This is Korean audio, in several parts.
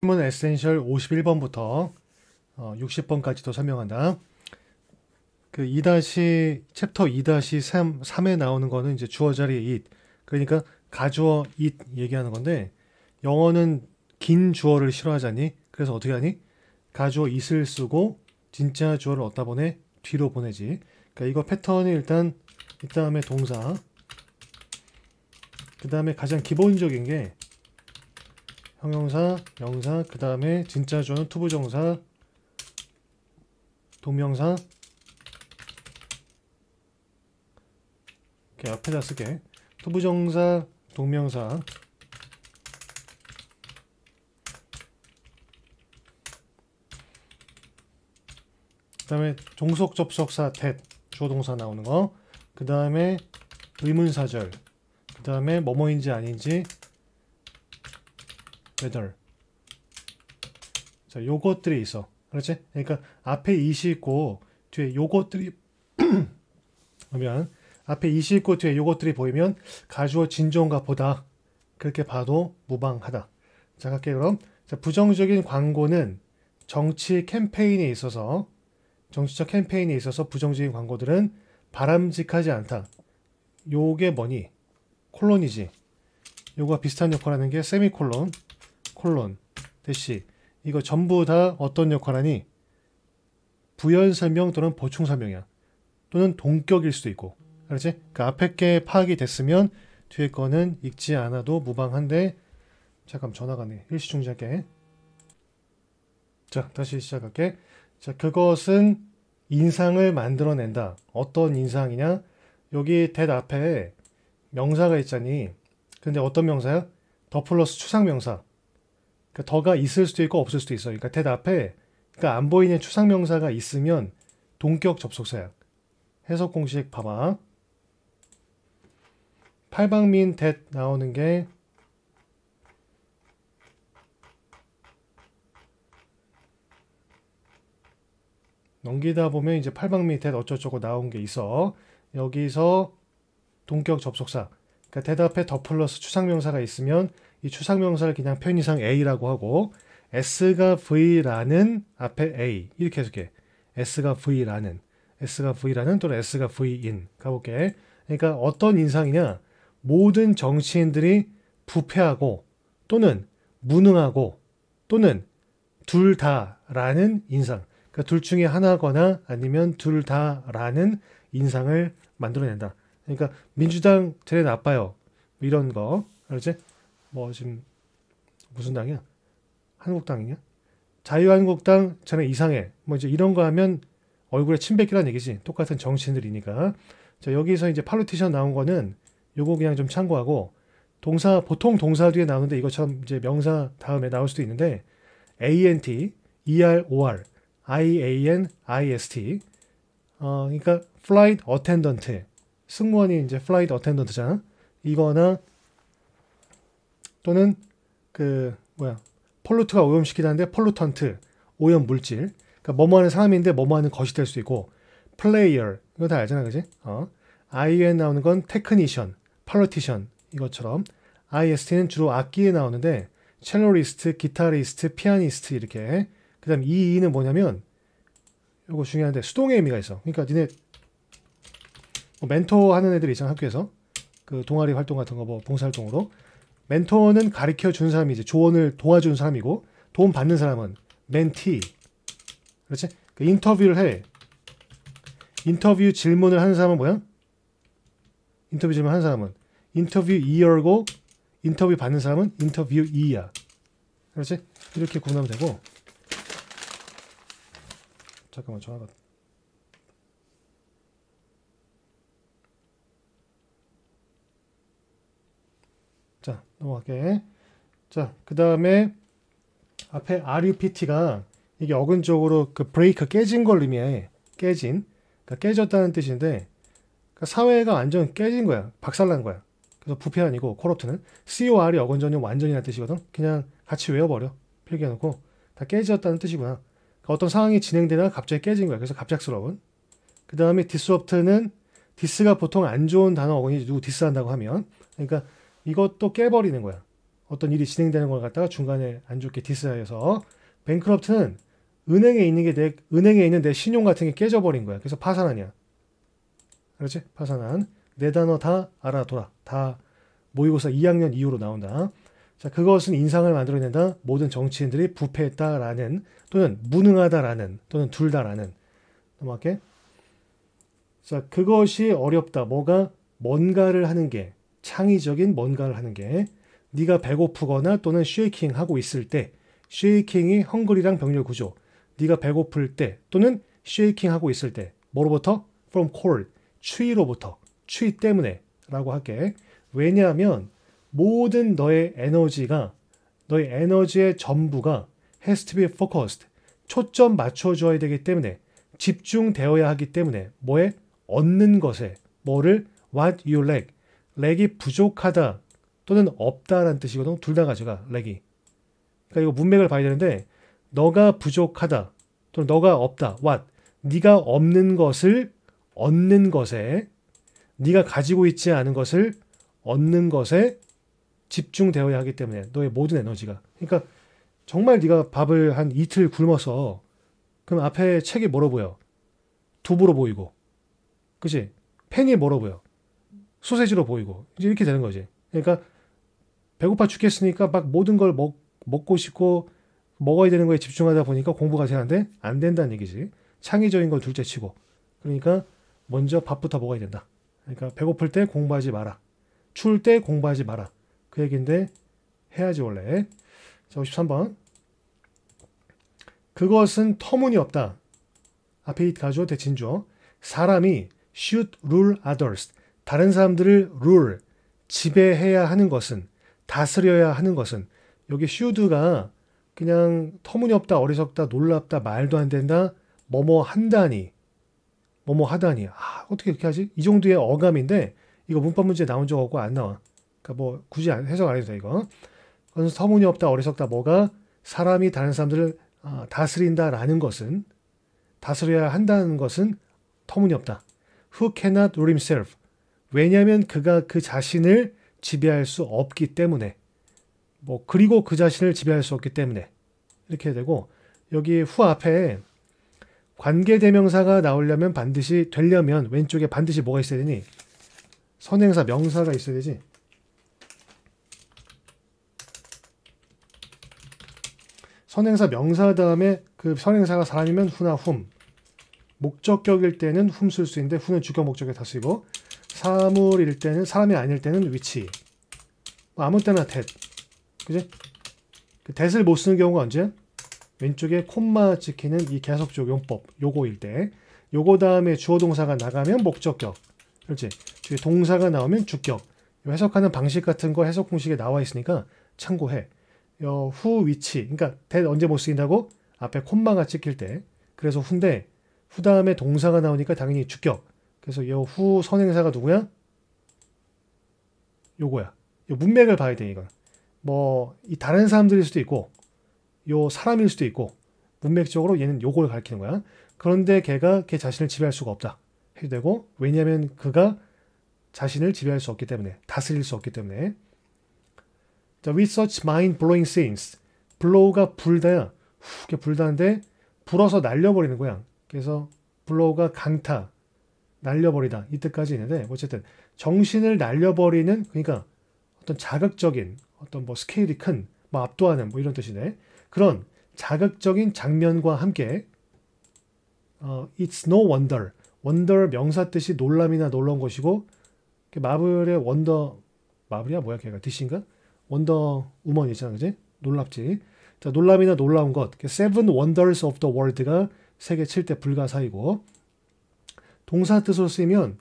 신문 에센셜 51번부터 60번까지도 어, 설명한다. 그 2- 챕터 2-3 3에 나오는 거는 이제 주어 자리에 it 그러니까 가주어 it 얘기하는 건데 영어는 긴 주어를 싫어하잖니. 그래서 어떻게 하니? 가주어 it을 쓰고 진짜 주어를 얻다 보내 뒤로 보내지. 그러니까 이거 패턴이 일단 이 다음에 동사 그 다음에 가장 기본적인 게 형용사, 명사, 그 다음에 진짜조는 투부정사, 동명사 이렇게 앞에다 쓰게 투부정사, 동명사 그 다음에 종속 접속사 t 주어 동사 나오는 거그 다음에 의문사절 그 다음에 뭐뭐인지 아닌지 w e t h e r 자 요것들이 있어 그렇지 그러니까 앞에 이시 있고 뒤에 요것들이 그러면 앞에 이시 있고 뒤에 요것들이 보이면 가주어 진종가 보다 그렇게 봐도 무방하다 자 갈게 그럼 자, 부정적인 광고는 정치 캠페인에 있어서 정치적 캠페인에 있어서 부정적인 광고들은 바람직하지 않다. 요게 뭐니? 콜론이지. 요거와 비슷한 역할하는 을게 세미콜론. 콜론 대시 이거 전부 다 어떤 역할하니 부연 설명 또는 보충 설명이야 또는 동격일 수도 있고 알았지? 그 앞에 게 파악이 됐으면 뒤에 거는 읽지 않아도 무방한데 잠깐 전화가네 일시 중지할게 자 다시 시작할게 자 그것은 인상을 만들어낸다 어떤 인상이냐 여기 대 앞에 명사가 있잖니 근데 어떤 명사야? 더 플러스 추상 명사 그러니까 더가 있을 수도 있고 없을 수도 있어요. 그러니까 대 앞에 그러니까 안 보이는 추상명사가 있으면 동격 접속사야. 해석 공식 봐봐. 팔방민 대 나오는 게 넘기다 보면 이제 팔방민 대 어쩌저쩌고 고 나온 게 있어. 여기서 동격 접속사. 그러니까 대답에 더 플러스 추상명사가 있으면 이 추상명사를 그냥 편의상 A라고 하고 S가 V라는 앞에 A 이렇게 해줄게. S가 V라는 S가 V라는 또는 S가 V인 가볼게. 그러니까 어떤 인상이냐 모든 정치인들이 부패하고 또는 무능하고 또는 둘 다라는 인상. 그러니까 둘 중에 하나거나 아니면 둘 다라는 인상을 만들어낸다. 그러니까 민주당 제일 나빠요. 이런 거 알지? 뭐 지금 무슨 당이야? 한국당이냐? 자유한국당 전에 이상해. 뭐 이제 이런 거 하면 얼굴에 침 뱉기란 얘기지. 똑같은 정치인들이니까. 자, 여기서 이제 팔로티션 나온 거는 요거 그냥 좀 참고하고 동사 보통 동사 뒤에 나오는데 이것처럼 이제 명사 다음에 나올 수도 있는데 ant, er, or, ian, ist. 어, 그러니까 flight attendant 승무원이 이제 flight attendant잖아. 이거나 또는 그 뭐야 폴루트가 오염시키다는데 폴루턴트 오염 물질 그러니까 뭐뭐하는 사람인데 뭐뭐하는 것이 될 수 있고 플레이어 이거 다 알잖아 그지? 어. IN 나오는 건 테크니션, 팔로티션 이것처럼 IST는 주로 악기에 나오는데 첼로리스트, 기타리스트, 피아니스트 이렇게 그 다음 EE는 뭐냐면 이거 중요한데 수동의 의미가 있어 그러니까 니네 뭐 멘토 하는 애들 이 있잖아 학교에서 그 동아리 활동 같은 거 뭐 봉사활동으로 멘토는 가르쳐 준 사람이 이제 조언을 도와준 사람이고 도움 받는 사람은 멘티. 그렇지? 그 인터뷰를 해. 인터뷰 질문을 하는 사람은 뭐야? 인터뷰 질문 하는 사람은 인터뷰 이어고 인터뷰 받는 사람은 인터뷰 이야. 그렇지? 이렇게 구분하면 되고 잠깐만 전화가 노하게. 자, 그 다음에 앞에 RUPT가 이게 어근적으로 그 브레이크 깨진 걸 의미해. 깨진. 그러니까 깨졌다는 뜻인데, 그러니까 사회가 완전 깨진 거야. 박살난 거야. 그래서 부패 아니고, 코럽트는. COR이 어근전이 완전이라는 뜻이거든. 그냥 같이 외워버려. 필기해놓고. 다 깨졌다는 뜻이구나. 그러니까 어떤 상황이 진행되다가 갑자기 깨진 거야. 그래서 갑작스러운. 그 다음에 디스 s r p t 는 디스가 보통 안 좋은 단어 어근이 지 누구 디스한다고 하면. 그러니까 이것도 깨버리는 거야. 어떤 일이 진행되는 걸 갖다가 중간에 안 좋게 디스하여서 뱅크럽트는 은행에 있는 게 내 은행에 있는 내 신용 같은 게 깨져버린 거야. 그래서 파산하냐. 그렇지? 파산한 내 단어 다 알아둬라. 다 모의고사 2학년 이후로 나온다. 자, 그것은 인상을 만들어낸다. 모든 정치인들이 부패했다라는 또는 무능하다라는 또는 둘다라는 넘어갈게. 자, 그것이 어렵다. 뭐가 뭔가를 하는 게 창의적인 뭔가를 하는 게 네가 배고프거나 또는 쉐이킹 하고 있을 때 쉐이킹이 헝그리랑 병렬 구조 네가 배고플 때 또는 쉐이킹 하고 있을 때 뭐로부터? from cold 추위로부터 추위 때문에 라고 할게 왜냐하면 모든 너의 에너지가 너의 에너지의 전부가 has to be focused 초점 맞춰줘야 되기 때문에 집중되어야 하기 때문에 뭐에 얻는 것에 뭐를 what you lack 렉이 부족하다 또는 없다라는 뜻이거든. 둘 다 가져가 렉이. 그러니까 이거 문맥을 봐야 되는데 너가 부족하다 또는 너가 없다. what 네가 없는 것을 얻는 것에 네가 가지고 있지 않은 것을 얻는 것에 집중되어야 하기 때문에 너의 모든 에너지가 그러니까 정말 네가 밥을 한 이틀 굶어서 그럼 앞에 책이 멀어 보여 두부로 보이고 그치 펜이 멀어 보여 소세지로 보이고 이제 이렇게 되는 거지. 그러니까 배고파 죽겠으니까 막 모든 걸 먹, 먹고 싶고 먹어야 되는 거에 집중하다 보니까 공부가 되는데 안 된다는 얘기지. 창의적인 걸 둘째 치고. 그러니까 먼저 밥부터 먹어야 된다. 그러니까 배고플 때 공부하지 마라. 추울 때 공부하지 마라. 그 얘기인데 해야지 원래. 자, 53번. 그것은 터무니없다. 앞에 가죠, 대친죠. 사람이 should rule others. 다른 사람들을 룰, 지배해야 하는 것은, 다스려야 하는 것은, 여기 슈드가 그냥 터무니없다, 어리석다, 놀랍다, 말도 안 된다, 뭐뭐 한다니, 뭐뭐 하다니. 아, 어떻게 이렇게 하지? 이 정도의 어감인데, 이거 문법 문제 나온 적 없고 안 나와. 그니까 뭐, 굳이 해석 안 해도 돼, 이거. 그건 터무니없다, 어리석다, 뭐가 사람이 다른 사람들을 아, 다스린다라는 것은, 다스려야 한다는 것은 터무니없다. Who cannot rule himself. 왜냐하면 그가 그 자신을 지배할 수 없기 때문에 뭐 그리고 그 자신을 지배할 수 없기 때문에 이렇게 되고 여기 후 앞에 관계 대명사가 나오려면 반드시 되려면 왼쪽에 반드시 뭐가 있어야 되니 선행사 명사가 있어야 되지 선행사 명사 다음에 그 선행사가 사람이면 후나 훔 목적격일 때는 훔 쓸 수 있는데 후는 주격 목적에 다 쓰이고 사물일 때는 사람이 아닐 때는 위치 뭐 아무 때나 대 그지? 그 대을 못 쓰는 경우가 언제? 왼쪽에 콤마 찍히는 이 계속적 용법 요거일 때 요거 다음에 주어 동사가 나가면 목적격 그렇지? 뒤에 동사가 나오면 주격 해석하는 방식 같은 거 해석 공식에 나와 있으니까 참고해 요, 어, 후 위치 그러니까 대 언제 못 쓰인다고? 앞에 콤마가 찍힐 때 그래서 후인데 후 다음에 동사가 나오니까 당연히 주격 그래서 여후 선행사가 누구야? 요거야. 요 문맥을 봐야 돼 이건. 뭐이 다른 사람들일 수도 있고 요 사람일 수도 있고 문맥적으로 얘는 요걸 가리키는 거야. 그런데 걔가 걔 자신을 지배할 수가 없다. 해도 되고 왜냐하면 그가 자신을 지배할 수 없기 때문에 다스릴 수 없기 때문에 자, w i t e such mind-blowing scenes blow가 불다야 후게 불다는데 불어서 날려버리는 거야 그래서 blow가 강타 날려버리다 이때까지 있는데 어쨌든 정신을 날려버리는 그러니까 어떤 자극적인 어떤 뭐 스케일이 큰 뭐 압도하는 뭐 이런 뜻이네 그런 자극적인 장면과 함께 어, It's no wonder wonder 명사 뜻이 놀람이나 놀라운 것이고 마블의 원더 마블이야 뭐야 걔가 DC인가 원더 우먼 이잖아 그지 놀랍지 자 놀람이나 놀라운 것 세븐 원더스 오브 더 월드가 세계 7대 불가사이고 동사 뜻으로 쓰이면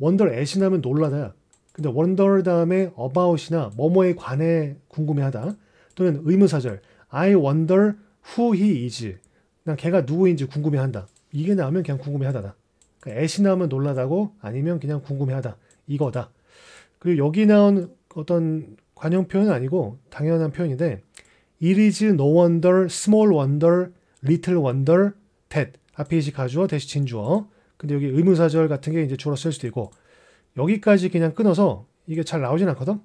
wonder at이라면 놀라다. 근데 wonder 다음에 about이나 뭐뭐에 관해 궁금해하다. 또는 의문사절 I wonder who he is. 난 걔가 누구인지 궁금해한다. 이게 나오면 그냥 궁금해하다다. 그러니까 at이 나오면 놀라다고 아니면 그냥 궁금해하다. 이거다. 그리고 여기 나온 어떤 관용 표현은 아니고 당연한 표현인데 It is no wonder, small wonder, little wonder, that 앞에 이시 가주어 대시 진주어 근데 여기 의문사절 같은 게 이제 줄어 쓸 수도 있고 여기까지 그냥 끊어서 이게 잘 나오진 않거든?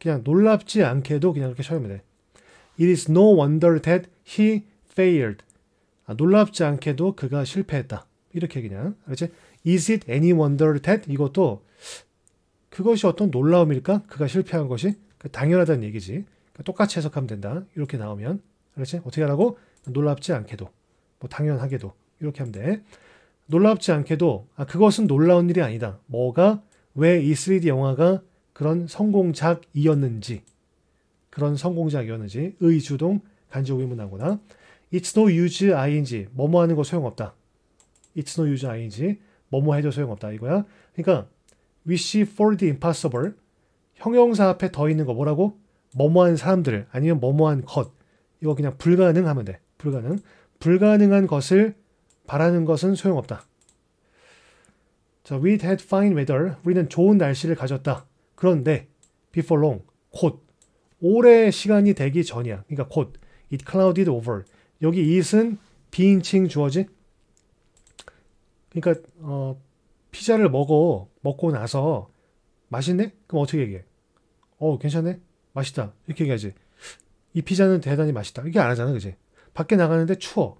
그냥 놀랍지 않게도 그냥 이렇게 쳐주면 돼. It is no wonder that he failed. 아, 놀랍지 않게도 그가 실패했다. 이렇게 그냥. 알았지? Is it any wonder that? 이것도 그것이 어떤 놀라움일까? 그가 실패한 것이 그러니까 당연하다는 얘기지. 그러니까 똑같이 해석하면 된다. 이렇게 나오면. 알았지? 어떻게 하라고? 놀랍지 않게도. 뭐 당연하게도. 이렇게 하면 돼. 놀랍지 않게도 아, 그것은 놀라운 일이 아니다. 뭐가 왜 이 3D 영화가 그런 성공작이었는지 그런 성공작이었는지 의주동 간접 의문하거나 It's no use ing 뭐뭐 하는 거 소용없다. It's no use ing 뭐뭐 해도 소용없다 이거야. 그러니까 wish for the impossible 형용사 앞에 더 있는 거 뭐라고? 뭐뭐한 사람들 아니면 뭐뭐한 것 이거 그냥 불가능하면 돼. 불가능 불가능한 것을 바라는 것은 소용없다. 자, we had fine weather. 우리는 좋은 날씨를 가졌다. 그런데 before long, 곧 오래 시간이 되기 전이야. 그러니까 곧 it clouded over. 여기 it은 비인칭 주어진. 그러니까 어, 피자를 먹어 먹고 나서 맛있네? 그럼 어떻게 얘기해? 어 괜찮네? 맛있다 이렇게 얘기하지. 이 피자는 대단히 맛있다. 이게 안 하잖아, 그지? 밖에 나가는데 추워.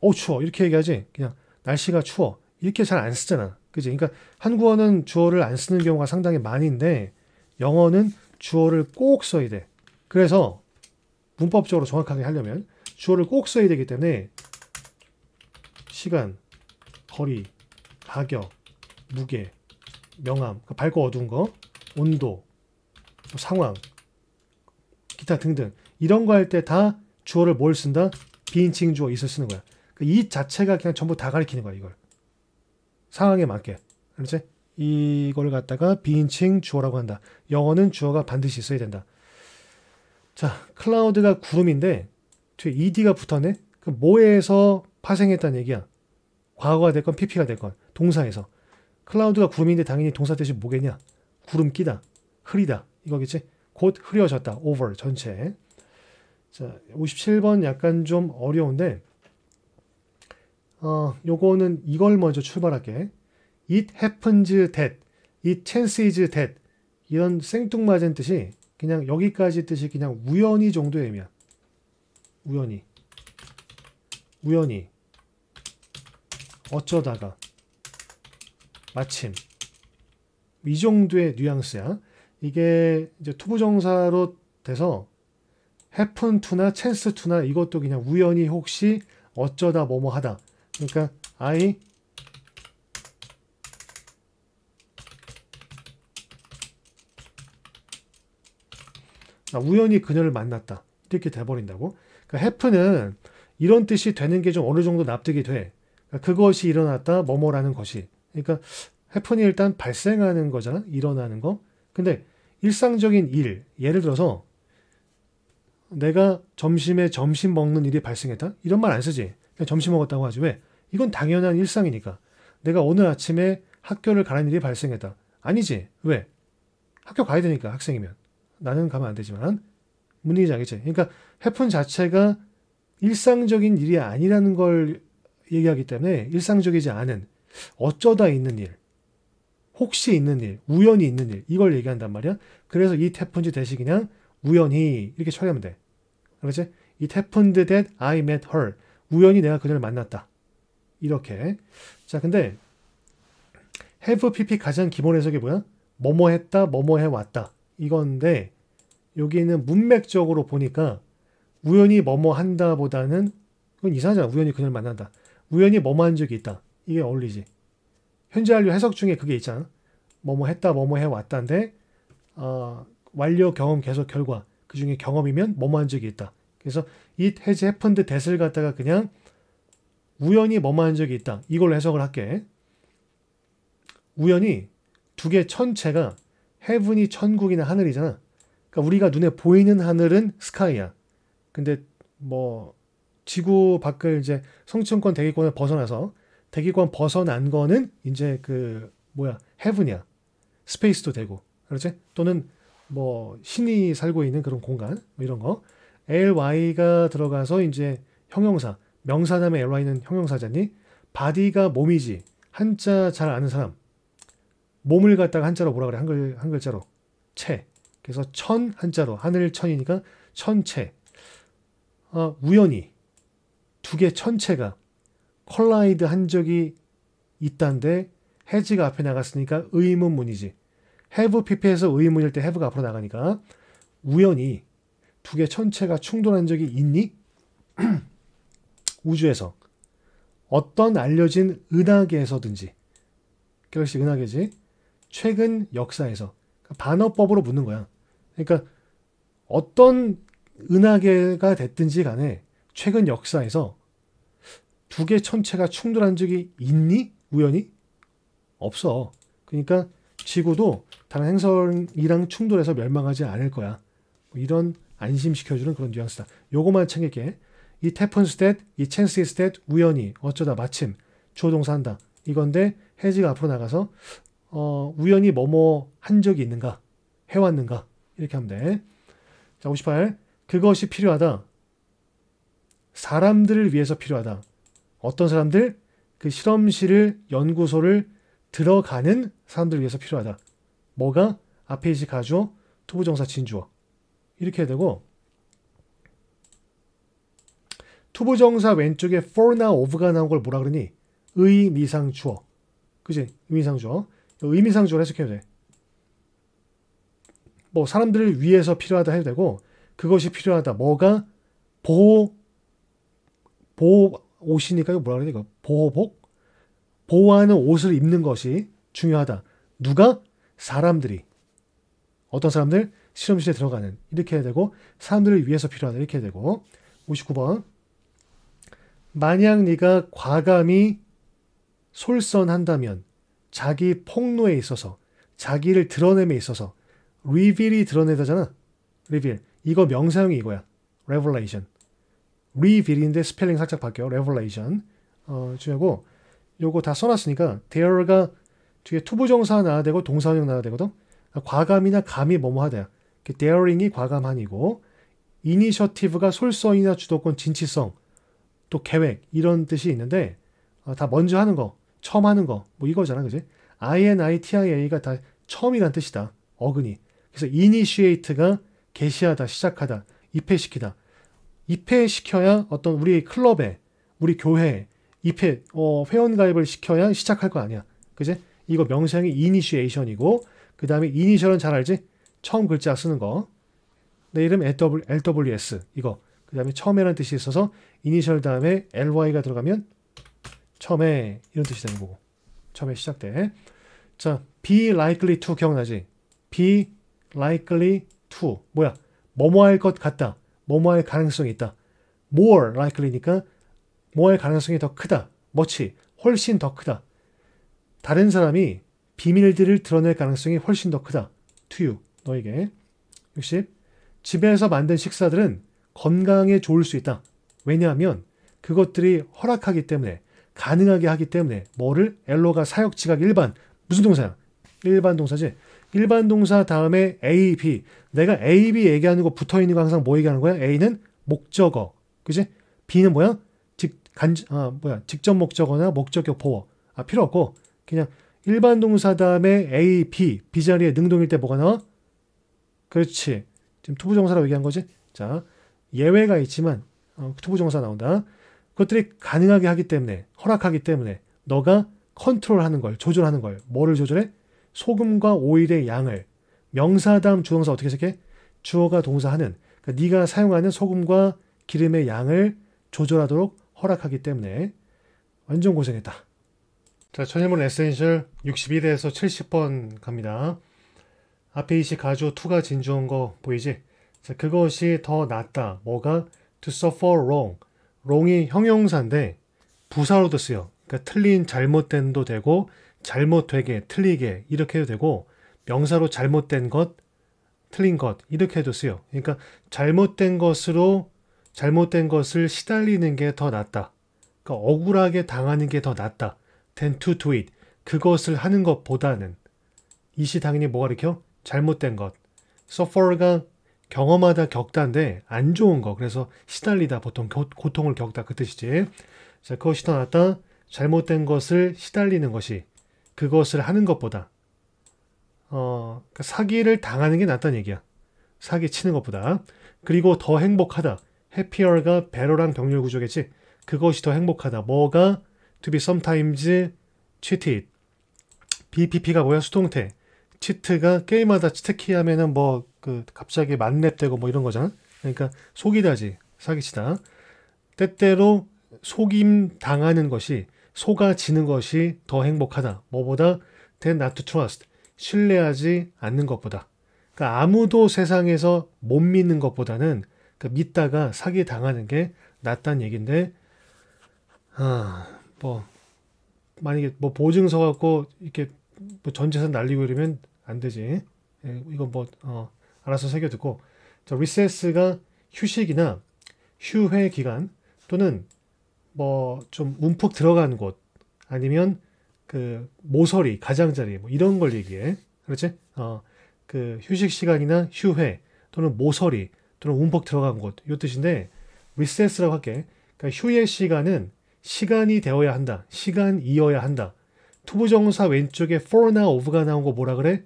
어 추워 이렇게 얘기하지 그냥 날씨가 추워 이렇게 잘 안 쓰잖아 그지 그러니까 한국어는 주어를 안 쓰는 경우가 상당히 많은데 영어는 주어를 꼭 써야 돼 그래서 문법적으로 정확하게 하려면 주어를 꼭 써야 되기 때문에 시간 거리 가격 무게 명암 그 밝고 어두운 거 온도 뭐 상황 기타 등등 이런 거 할 때 다 주어를 뭘 쓴다? 비인칭 주어 있을 쓰는 거야. 그이 자체가 그냥 전부 다 가리키는 거야, 이걸. 상황에 맞게. 알지? 이걸 갖다가 비인칭 주어라고 한다. 영어는 주어가 반드시 있어야 된다. 자, 클라우드가 구름인데 뒤에 ed가 붙어네. 그 모에서 파생했다는 얘기야. 과거가 될 건 pp가 될 건 동사에서. 클라우드가 구름인데 당연히 동사 뜻이 뭐겠냐? 구름 끼다. 흐리다. 이거겠지? 곧 흐려졌다. over 전체. 자, 57번 약간 좀 어려운데 어, 요거는 이걸 먼저 출발할게. It happens that, it chances that 이런 생뚱맞은 뜻이 그냥 여기까지 뜻이 그냥 우연히 정도의 의미야. 우연히. 우연히. 어쩌다가. 마침. 이 정도의 뉘앙스야. 이게 이제 투부정사로 돼서 happen to나 chance to나 이것도 그냥 우연히 혹시 어쩌다 뭐뭐 하다 그러니까 I 아, 우연히 그녀를 만났다. 이렇게 돼버린다고. 그러니까 해프는 이런 뜻이 되는 게 좀 어느 정도 납득이 돼. 그러니까 그것이 일어났다, 뭐뭐라는 것이. 그러니까 해프이 일단 발생하는 거잖아, 일어나는 거. 근데 일상적인 일, 예를 들어서 내가 점심에 점심 먹는 일이 발생했다? 이런 말 안 쓰지. 그냥 점심 먹었다고 하지. 왜? 이건 당연한 일상이니까. 내가 오늘 아침에 학교를 가는 일이 발생했다. 아니지. 왜? 학교 가야 되니까 학생이면. 나는 가면 안 되지만 문의자겠지. 그러니까 해픈 자체가 일상적인 일이 아니라는 걸 얘기하기 때문에 일상적이지 않은 어쩌다 있는 일, 혹시 있는 일, 우연히 있는 일 이걸 얘기한단 말이야. 그래서 이태푼지 대신 그냥 우연히 이렇게 처리하면 돼. 그렇지? 이태푼드 that I met her 우연히 내가 그녀를 만났다. 이렇게. 자, 근데 have pp 가장 기본 해석이 뭐야? 뭐뭐 했다, 뭐뭐 해왔다. 이건데 여기는 문맥적으로 보니까 우연히 뭐뭐 한다 보다는 이건 이상하잖아. 우연히 그녀를 만난다. 우연히 뭐뭐 한 적이 있다. 이게 어울리지. 현재 완료 해석 중에 그게 있잖아. 뭐뭐 했다, 뭐뭐 해왔다인데 어, 완료 경험 계속 결과 그 중에 경험이면 뭐뭐 한 적이 있다. 그래서 it has happened t 을 갖다가 그냥 우연히 뭐만한 적이 있다. 이걸로 해석을 할게. 우연히 두 개 천체가 해븐이 천국이나 하늘이잖아. 그러니까 우리가 눈에 보이는 하늘은 스카이야. 근데 뭐 지구 밖을 이제 성층권 대기권을 벗어나서 대기권 벗어난 거는 이제 그 뭐야 해븐이야. 스페이스도 되고 그렇지? 또는 뭐 신이 살고 있는 그런 공간 뭐 이런 거 LY가 들어가서 이제 형용사 명사남의 LY는 형용사자니 바디가 몸이지 한자 잘 아는 사람 몸을 갖다가 한자로 뭐라 그래 한글 한글자로 채 그래서 천 한자로 하늘 천이니까 천체 아, 어, 우연히 두 개 천체가 컬라이드 한 적이 있단데 해지가 앞에 나갔으니까 의문문이지 해 a 피피에서 의문일 때해 a 가 앞으로 나가니까 우연히 두 개 천체가 충돌한 적이 있니? 우주에서 어떤 알려진 은하계에서든지 갤럭시 은하계지 최근 역사에서 그러니까 반어법으로 묻는 거야. 그러니까 어떤 은하계가 됐든지 간에 최근 역사에서 두 개 천체가 충돌한 적이 있니? 우연히? 없어. 그러니까 지구도 다른 행성이랑 충돌해서 멸망하지 않을 거야. 뭐 이런 안심시켜주는 그런 뉘앙스다. 요거만 챙길게. 이태폰스탯이챈스스탯 우연히 어쩌다 마침 조동사한다. 이건데 해지가 앞으로 나가서 어, 우연히 뭐뭐 한 적이 있는가? 해왔는가? 이렇게 하면 돼. 자, 58. 그것이 필요하다. 사람들을 위해서 필요하다. 어떤 사람들? 그 실험실을, 연구소를 들어가는 사람들을 위해서 필요하다. 뭐가? 앞에 이시 가죠어 투부정사 진주어. 이렇게 해야 되고, 투부 정사 왼쪽에 for나 of가 나온 걸 뭐라 그러니? 의미상 주어. 그지? 의미상 주어. 의미상 주어를 해석해도 돼. 뭐 사람들을 위해서 필요하다 해도 되고 그것이 필요하다. 뭐가 보호 보호 옷이니까 이거 뭐라 그러니? 이거 그 보호복? 보호하는 옷을 입는 것이 중요하다. 누가? 사람들이. 어떤 사람들? 실험실에 들어가는. 이렇게 해야 되고 사람들을 위해서 필요하다. 이렇게 해야 되고 59번 만약 네가 과감히 솔선한다면 자기 폭로에 있어서 자기를 드러내에 있어서 리빌이 드러내다잖아. 리빌. 이거 명사형이 이거야. 레볼레이션. 리빌인데 스펠링 살짝 바뀌어. 레볼레이션. 어, 주고 요거 다 써놨으니까 t h e r 가 뒤에 투부정사 나야 와 되고 동사형 나야 와 되거든. 그러니까 과감이나 감이 뭐뭐 하다야. d 어링이 과감한이고 이니셔티브가 솔선이나 주도권 진취성. 또 계획 이런 뜻이 있는데 어, 다 먼저 하는 거, 처음 하는 거뭐 이거잖아, 그지? INITIA가 다 처음이란 뜻이다. 어근이. 그래서 이니시에이트가 개시하다, 시작하다, 입회시키다. 입회시켜야 어떤 우리 클럽에, 우리 교회에 입회, 어, 회원가입을 시켜야 시작할 거 아니야. 그지? 이거 명상이 이니시에이션이고그 다음에 이니셜은잘 알지? 처음 글자 쓰는 거. 내 이름 LW, LWS. 이거. 그 다음에 처음에라는 뜻이 있어서 이니셜 다음에 ly가 들어가면 처음에 이런 뜻이 되는 거고 처음에 시작 돼 자, be likely to 기억나지? be likely to 뭐야? 뭐뭐 할 것 같다. 뭐뭐 할 가능성이 있다. more likely니까 뭐할 가능성이 더 크다. 뭐치 훨씬 더 크다. 다른 사람이 비밀들을 드러낼 가능성이 훨씬 더 크다. to you 너에게 60 집에서 만든 식사들은 건강에 좋을 수 있다. 왜냐하면 그것들이 허락하기 때문에 가능하게 하기 때문에 뭐를 엘로가 사역 지각 일반 무슨 동사야? 일반 동사지. 일반 동사 다음에 A, B. 내가 A, B 얘기하는 거 붙어 있는 거 항상 뭐 얘기하는 거야? A는 목적어. 그지? B는 뭐야? 직, 간, 아, 뭐야? 직접 목적어나 목적격 보어. 아, 필요 없고. 그냥 일반 동사 다음에 A, B. B 자리에 능동일 때 뭐가 나와? 그렇지. 지금 투부정사라고 얘기한 거지? 자. 예외가 있지만 어, 투부정사 나온다. 그것들이 가능하게 하기 때문에 허락하기 때문에 너가 컨트롤하는 걸 조절하는 걸 뭐를 조절해? 소금과 오일의 양을 명사 다음 주동사 어떻게 쓸게? 주어가 동사하는 그러니까 네가 사용하는 소금과 기름의 양을 조절하도록 허락하기 때문에 완전 고생했다. 자, 천일문 에센셜 61에서 70번 갑니다. 앞에 이시 가주 투가 진주한 거 보이지? 그것이 더 낫다. 뭐가 to suffer wrong. wrong이 형용사인데 부사로도 쓰여. 그러니까 틀린 잘못된도 되고 잘못되게 틀리게 이렇게 해도 되고 명사로 잘못된 것 틀린 것 이렇게 해도 쓰여. 그러니까 잘못된 것으로 잘못된 것을 시달리는 게 더 낫다. 그러니까 억울하게 당하는 게 더 낫다. than to do it. 그것을 하는 것보다는 이 시 당연히 뭐가 이렇게요? 잘못된 것. suffer가 경험하다 겪다인데 안 좋은 거. 그래서 시달리다 보통 고, 통을 겪다 그 뜻이지. 자, 그것이 더 낫다. 잘못된 것을 시달리는 것이 그것을 하는 것보다 어, 그러니까 사기를 당하는 게 낫다는 얘기야. 사기 치는 것보다. 그리고 더 행복하다. 해피얼과 배로랑 병렬 구조겠지. 그것이 더 행복하다. 뭐가 to be sometimes cheated. BPP가 뭐야? 수동태. 치트가 게임하다 치트키 하면은 뭐그 갑자기 만렙되고 뭐 이런 거잖아. 그러니까 속이다지 사기치다. 때때로 속임 당하는 것이 속아 지는 것이 더 행복하다. 뭐보다 than not to trust. 신뢰하지 않는 것보다. 그러니까 아무도 세상에서 못 믿는 것보다는 그러니까 믿다가 사기 당하는 게 낫단 얘긴데 아, 뭐 만약에 뭐 보증서 갖고 이렇게 뭐 전재산 날리고 이러면 안 되지. 예, 이건뭐 어, 알아서 새겨두고 자, r e c 가 휴식이나 휴회 기간 또는 뭐 좀 움푹 들어간 곳 아니면 그 모서리, 가장자리 뭐 이런 걸 얘기해. 그렇지? 어, 그 휴식 시간이나 휴회 또는 모서리 또는 움푹 들어간 곳 이 뜻인데 r 세스라고 할게. 그러니까 휴의 시간은 시간이 되어야 한다. 시간이어야 한다. 투부정사 왼쪽에 for나 of가 나온 거 뭐라 그래?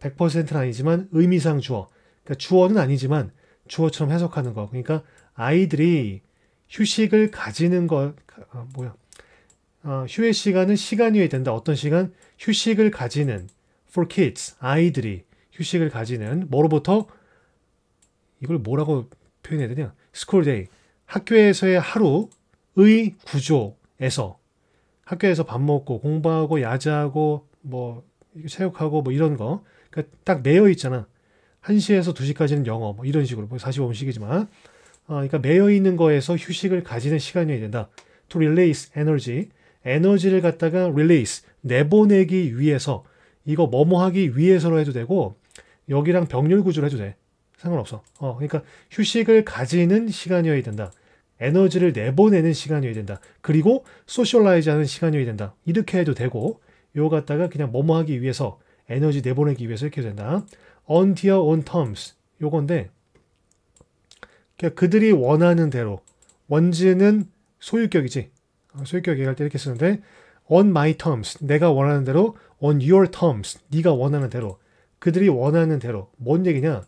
100%는 아니지만 의미상 주어. 그러니까 주어는 아니지만 주어처럼 해석하는 거. 그러니까 아이들이 휴식을 가지는 것, 아, 어, 뭐야. 아, 휴의 시간은 시간 이어야 된다. 어떤 시간? 휴식을 가지는 for kids 아이들이 휴식을 가지는 뭐로부터 이걸 뭐라고 표현해야 되냐? school day 학교에서의 하루의 구조에서 학교에서 밥 먹고 공부하고 야자하고 뭐 체육하고 뭐 이런 거 그러니까 딱 매여 있잖아. 1시에서 2시까지는 영어 뭐 이런 식으로 45분씩이지만 뭐 아, 그러니까 매여 있는 거에서 휴식을 가지는 시간이어야 된다. To release energy, 에너지를 갖다가 release, 내보내기 위해서 이거 뭐뭐 하기 위해서로 해도 되고 여기랑 병렬 구조로 해도 돼. 상관없어. 어, 그러니까 휴식을 가지는 시간이어야 된다. 에너지를 내보내는 시간이어야 된다. 그리고 소셜라이즈하는 시간이어야 된다. 이렇게 해도 되고 요 갖다가 그냥 뭐뭐 하기 위해서 에너지 내보내기 위해서 이렇게 해도 된다. on their own terms 요건데 그러니까 그들이 원하는 대로 원지는 소유격이지 어, 소유격 얘기할 때 이렇게 쓰는데 on my terms 내가 원하는 대로 on your terms 네가 원하는 대로 그들이 원하는 대로 뭔 얘기냐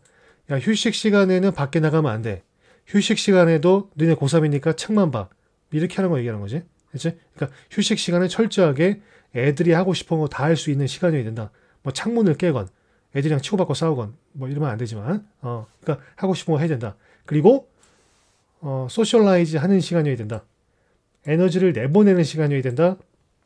야 휴식 시간에는 밖에 나가면 안 돼 휴식 시간에도 너네 고3이니까 책만 봐 이렇게 하는 거 얘기하는 거지 그치? 그니까 휴식 시간에 철저하게 애들이 하고 싶은 거 다 할 수 있는 시간이 된다 뭐 창문을 깨건 애들이랑 치고받고 싸우건 뭐 이러면 안 되지만 어 그러니까 하고 싶은 거 해야 된다. 그리고 어 소셜라이즈 하는 시간이어야 된다. 에너지를 내보내는 시간이어야 된다.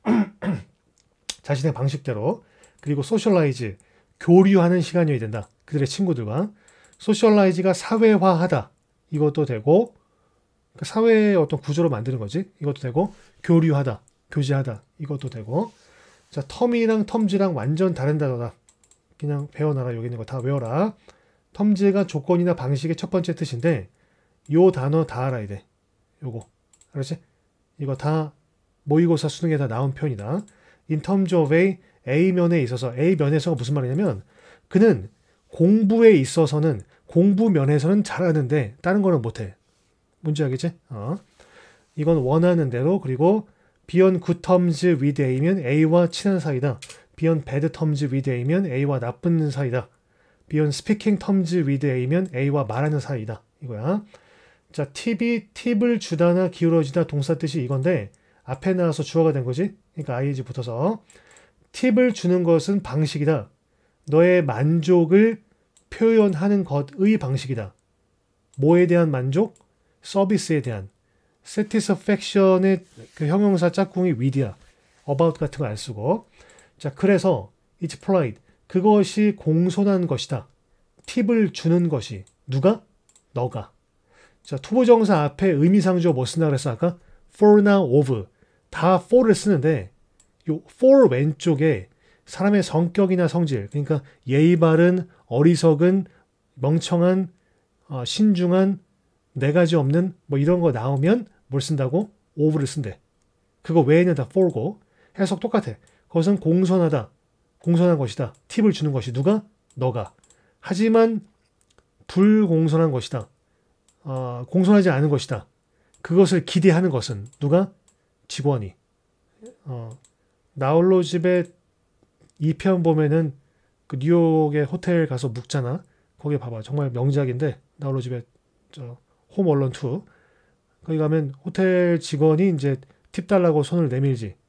자신의 방식대로 그리고 소셜라이즈 교류하는 시간이어야 된다. 그들의 친구들과 소셜라이즈가 사회화하다 이것도 되고 그러니까 사회의 어떤 구조로 만드는 거지 이것도 되고 교류하다 교제하다 이것도 되고 자 텀이랑 텀즈랑 완전 다른 단어다. 그냥 배워놔라. 여기 있는 거 다 외워라. 텀즈가 조건이나 방식의 첫 번째 뜻인데 요 단어 다 알아야 돼. 요거. 알았지? 이거 다 모의고사 수능에 다 나온 편이다. In terms of A, A면에 있어서 a 면에서 무슨 말이냐면 그는 공부에 있어서는 공부 면에서는 잘하는데 다른 거는 못해. 문제 알겠지? 어. 이건 원하는 대로 그리고 Beyond good terms with A면 A와 친한 사이다. Beyond bad terms with A면 A와 나쁜 사이다. Beyond speaking terms with A면 A와 말하는 사이다. 이거야. 자, 팁이 팁을 주다나 기울어지다 동사 뜻이 이건데 앞에 나와서 주어가 된 거지. 그러니까 ing 붙어서 팁을 주는 것은 방식이다. 너의 만족을 표현하는 것의 방식이다. 뭐에 대한 만족? 서비스에 대한. satisfaction의 그 형용사 짝꿍이 with야. about 같은 거안 쓰고. 자, 그래서 it's pride. 그것이 공손한 것이다. 팁을 주는 것이 누가? 너가. 자, 투보정사 앞에 의미상조 뭐 쓰나 그랬어 아까? for나 of. 다 for를 쓰는데 요 for 왼쪽에 사람의 성격이나 성질, 그러니까 예의 바른, 어리석은, 멍청한, 어, 신중한, 네 가지 없는 뭐 이런 거 나오면 뭘 쓴다고? of를 쓴대. 그거 외에는 다 for고 해석 똑같아. 그것은 공손하다. 공손한 것이다. 팁을 주는 것이 누가? 너가. 하지만 불공손한 것이다. 어, 공손하지 않은 것이다. 그것을 기대하는 것은 누가? 직원이. 어, 나홀로 집에 2편 보면은 그 뉴욕의 호텔 가서 묵잖아. 거기 봐봐. 정말 명작인데 나홀로 집에 저홈 얼런 투 거기 가면 호텔 직원이 이제 팁 달라고 손을 내밀지.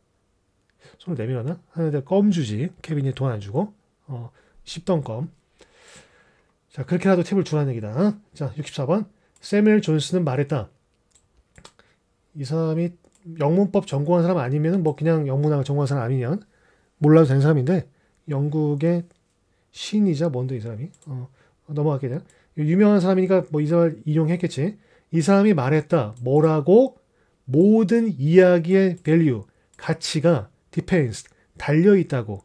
손을 내밀어는 하는데 껌 주지 케빈이 돈 안 주고 어, 씹던 껌. 자 그렇게라도 팁을 주라는 얘기다. 자 64번 세밀 존슨은 말했다. 이 사람이 영문법 전공한 사람 아니면 뭐 그냥 영문학을 전공한 사람 아니면 몰라도 되는 사람인데 영국의 신이자 뭔데 이 사람이 어, 넘어갔게 돼. 유명한 사람이니까 뭐이 사람 인용했겠지. 이 사람이 말했다. 뭐라고 모든 이야기의 밸류 가치가 depends 달려 있다고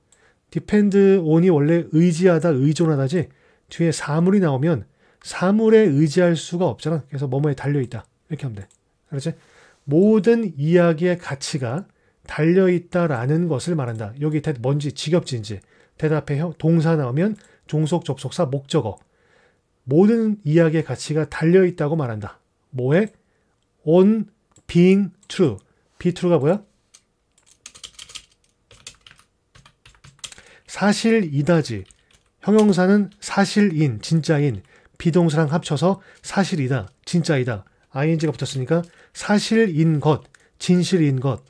depend on이 원래 의지하다 의존하다지 뒤에 사물이 나오면 사물에 의지할 수가 없잖아. 그래서 뭐뭐에 달려 있다. 이렇게 하면 돼. 알았지? 모든 이야기의 가치가 달려 있다라는 것을 말한다. 여기 대 뭔지 직업지인지 대답에 해 동사 나오면 종속 접속사 목적어 모든 이야기의 가치가 달려 있다고 말한다. 뭐에 on being true. be true가 뭐야? 사실이다지. 형용사는 사실인, 진짜인, 비동사랑 합쳐서 사실이다, 진짜이다. ing가 붙었으니까 사실인 것, 진실인 것.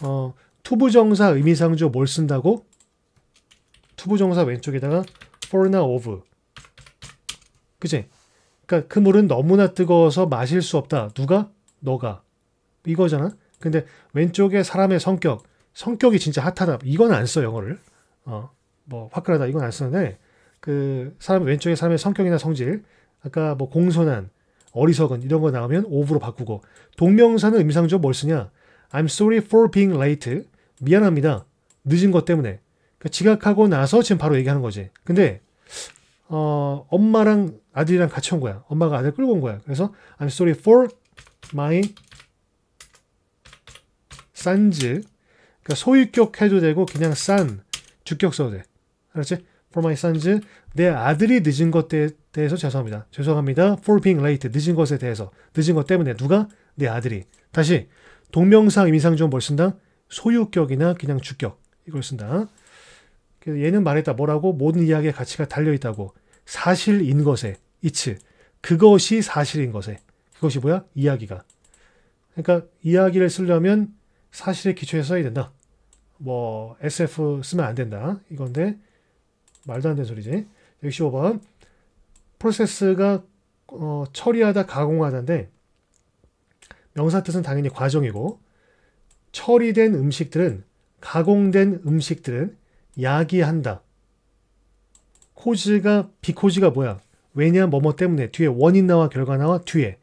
어, 투부정사 의미상조 뭘 쓴다고? 투부정사 왼쪽에다가 for나 of. 그치? 그니까그 물은 너무나 뜨거워서 마실 수 없다. 누가? 너가. 이거잖아. 근데 왼쪽에 사람의 성격, 성격이 진짜 핫하다. 이건 안 써, 영어를. 어, 뭐, 화끈하다. 이건 안 쓰는데, 그, 사람, 왼쪽에 사람의 성격이나 성질, 아까 뭐, 공손한, 어리석은, 이런 거 나오면 오브로 바꾸고, 동명사는 임상로뭘 쓰냐? I'm sorry for being late. 미안합니다. 늦은 것 때문에. 그러니까 지각하고 나서 지금 바로 얘기하는 거지. 근데, 어, 엄마랑 아들이랑 같이 온 거야. 엄마가 아들 끌고 온 거야. 그래서, I'm sorry for my sons. 그러니까 소유격 해도 되고 그냥 싼 주격 써도 돼. 알았지? For my sons, 내 아들이 늦은 것에 대해서 죄송합니다. 죄송합니다. For being late, 늦은 것에 대해서. 늦은 것 때문에 누가? 내 아들이. 다시 동명상임상좀뭘 쓴다? 소유격이나 그냥 주격 이걸 쓴다. 그래서 얘는 말했다. 뭐라고? 모든 이야기의 가치가 달려있다고. 사실인 것에. 이츠. 그것이 사실인 것에. 그것이 뭐야? 이야기가. 그러니까 이야기를 쓰려면 사실에 기초해 서 써야 된다. 뭐 SF 쓰면 안 된다. 이건데 말도 안 되는 소리지. 역시 5번 프로세스가 어, 처리하다 가공하다인데 명사 뜻은 당연히 과정이고 처리된 음식들은 가공된 음식들은 야기한다. 코즈가 비코즈가 뭐야? 왜냐 뭐뭐 때문에 뒤에 원인 나와 결과 나와 뒤에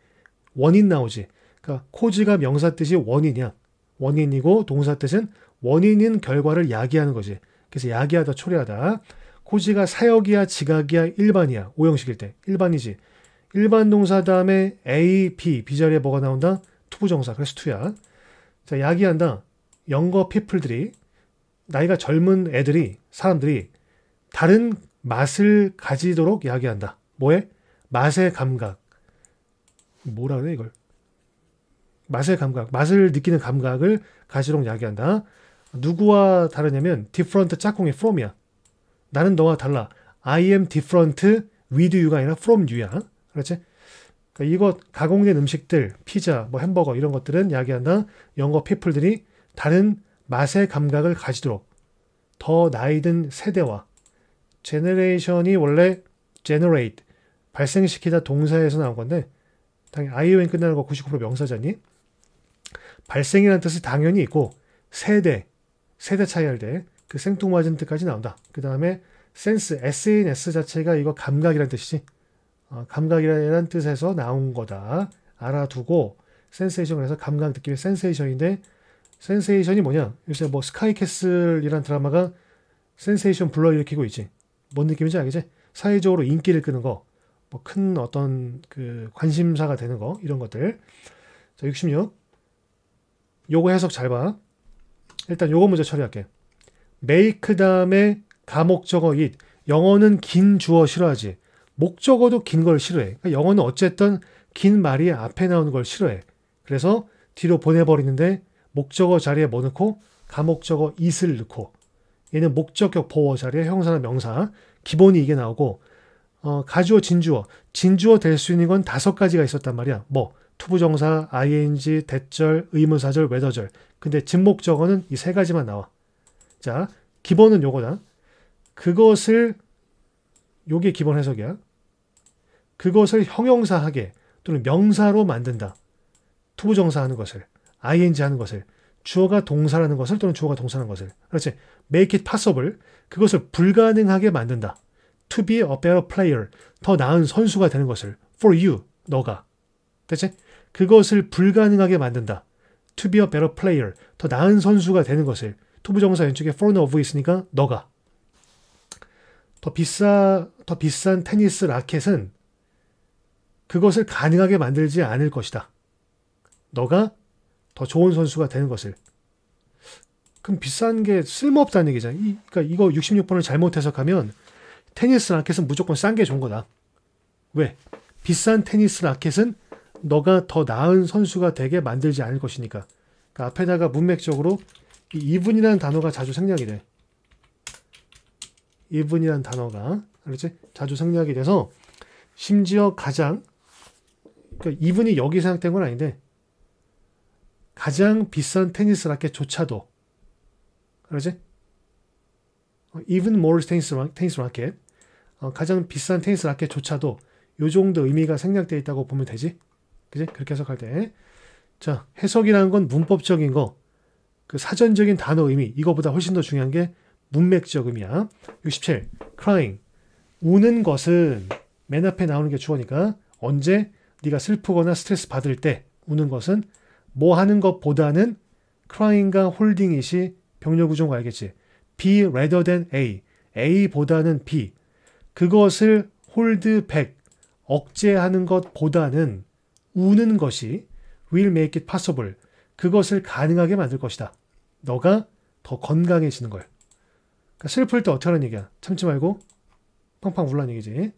원인 나오지. 그러니까 코즈가 명사 뜻이 원이냐 원인이고 동사 뜻은 원인인 결과를 야기하는 거지. 그래서 야기하다, 초래하다. 코지가 사역이야, 지각이야, 일반이야. 오형식일 때. 일반이지. 일반 동사 다음에 A, B, B 자리에 뭐가 나온다? 투부정사. 그래서 투야. 자, 야기한다. 영거 피플들이 나이가 젊은 애들이 사람들이 다른 맛을 가지도록 야기한다. 뭐해 맛의 감각. 뭐라 그래 이걸? 맛의 감각, 맛을 느끼는 감각을 가시록 야기한다. 누구와 다르냐면 different 짝꿍이 from이야. 나는 너와 달라. I am different with you가 아니라 from you야. 그렇지? 그러니까 이것 가공된 음식들, 피자, 뭐 햄버거 이런 것들은 이 야기한다. 영어 people들이 다른 맛의 감각을 가지도록 더 나이든 세대와 generation이 원래 generate 발생시키다 동사에서 나온 건데 당연히 ion 끝나는 거 99% 명사잖니. 발생이라는 뜻이 당연히 있고 세대, 세대 차이할 때 그 생뚱맞은 뜻까지 나온다. 그 다음에 센스, SNS 자체가 이거 감각이라는 뜻이지. 어, 감각이라는 뜻에서 나온 거다. 알아두고 센세이션을 해서 감각 느낌의 센세이션인데 센세이션이 뭐냐? 요새 뭐 스카이캐슬이라는 드라마가 센세이션 불러일으키고 있지. 뭔 느낌인지 알겠지? 사회적으로 인기를 끄는 거, 뭐 큰 어떤 그 관심사가 되는 거 이런 것들. 자, 66. 요거 해석 잘 봐. 일단 요거 먼저 처리할게. make 다음에 가목적어 it. 영어는 긴 주어 싫어하지. 목적어도 긴 걸 싫어해. 그러니까 영어는 어쨌든 긴 말이 앞에 나오는 걸 싫어해. 그래서 뒤로 보내버리는데 목적어 자리에 뭐 넣고 가목적어 it을 넣고 얘는 목적격 보어 자리에 형사나 명사 기본이 이게 나오고 어, 가주어 진주어 진주어 될 수 있는 건 다섯 가지가 있었단 말이야. 뭐 투부정사, ing, 대절, 의문사절, 외더절. 근데 진목적어는 이 세 가지만 나와. 자, 기본은 요거다. 그것을 요게 기본 해석이야. 그것을 형용사하게 또는 명사로 만든다. 투부정사 하는 것을, ing 하는 것을, 주어가 동사라는 것을 또는 주어가 동사라는 것을. 그렇지. make it possible. 그것을 불가능하게 만든다. to be a better player. 더 나은 선수가 되는 것을. for you. 너가. 됐지? 그것을 불가능하게 만든다. To be a better player, 더 나은 선수가 되는 것을 투부정사 연쪽의 foreign of 있으니까 너가. 더 비싸 더 비싼 테니스 라켓은 그것을 가능하게 만들지 않을 것이다. 너가 더 좋은 선수가 되는 것을. 그럼 비싼 게 쓸모없다는 얘기잖아. 이, 그러니까 이거 66번을 잘못 해석하면 테니스 라켓은 무조건 싼 게 좋은 거다. 왜? 비싼 테니스 라켓은 너가 더 나은 선수가 되게 만들지 않을 것이니까. 그러니까 앞에다가 문맥적으로 이 이분이라는 단어가 자주 생략이 돼. 이분이라는 단어가 그렇지? 자주 생략이 돼서 심지어 가장 그러니까 이분이 여기 생각된 건 아닌데 가장 비싼 테니스 라켓조차도 그러지? 어, even more 테니스, 라, 테니스 라켓 어, 가장 비싼 테니스 라켓조차도 요 정도 의미가 생략되어 있다고 보면 되지? 그지? 그렇게 해석할 때. 자, 해석이라는 건 문법적인 거, 그 사전적인 단어 의미, 이거보다 훨씬 더 중요한 게 문맥적 의미야. 67. crying. 우는 것은 맨 앞에 나오는 게 주어니까 언제 네가 슬프거나 스트레스 받을 때 우는 것은 뭐 하는 것보다는 crying과 holding이시 병렬구조인 거 알겠지? B rather than A. A보다는 B. 그것을 hold back, 억제하는 것보다는 우는 것이 will make it possible. 그것을 가능하게 만들 것이다. 너가 더 건강해지는 걸. 그러니까 슬플 때 어떻게 하는 얘기야? 참지 말고 팡팡 울라는 얘기지.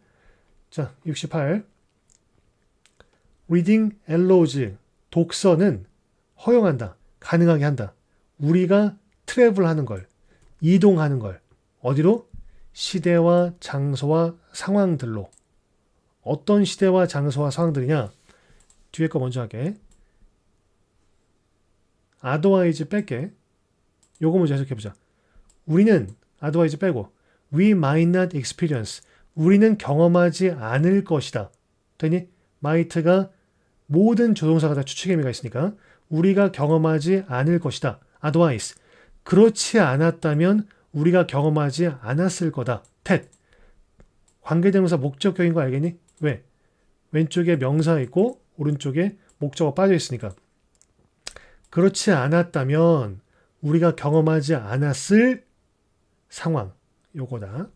자, 68. Reading allows. 독서는 허용한다. 가능하게 한다. 우리가 트래블 하는 걸, 이동하는 걸. 어디로? 시대와 장소와 상황들로. 어떤 시대와 장소와 상황들이냐? 뒤에 거 먼저 하게. 아 t 와이즈 w 뺄게. 요거 먼저 해석해보자. 우리는 아 t 와이즈 빼고 we might not experience. 우리는 경험하지 않을 것이다. 되니 might가 모든 조동사가 다 추측 의미가 있으니까 우리가 경험하지 않을 것이다. otherwise. 그렇지 않았다면 우리가 경험하지 않았을 거다. tet. 관계대명사 목적격인 거 알겠니? 왜? 왼쪽에 명사 있고 오른쪽에 목적어 빠져 있으니까. 그렇지 않았다면 우리가 경험하지 않았을 상황. 요거다.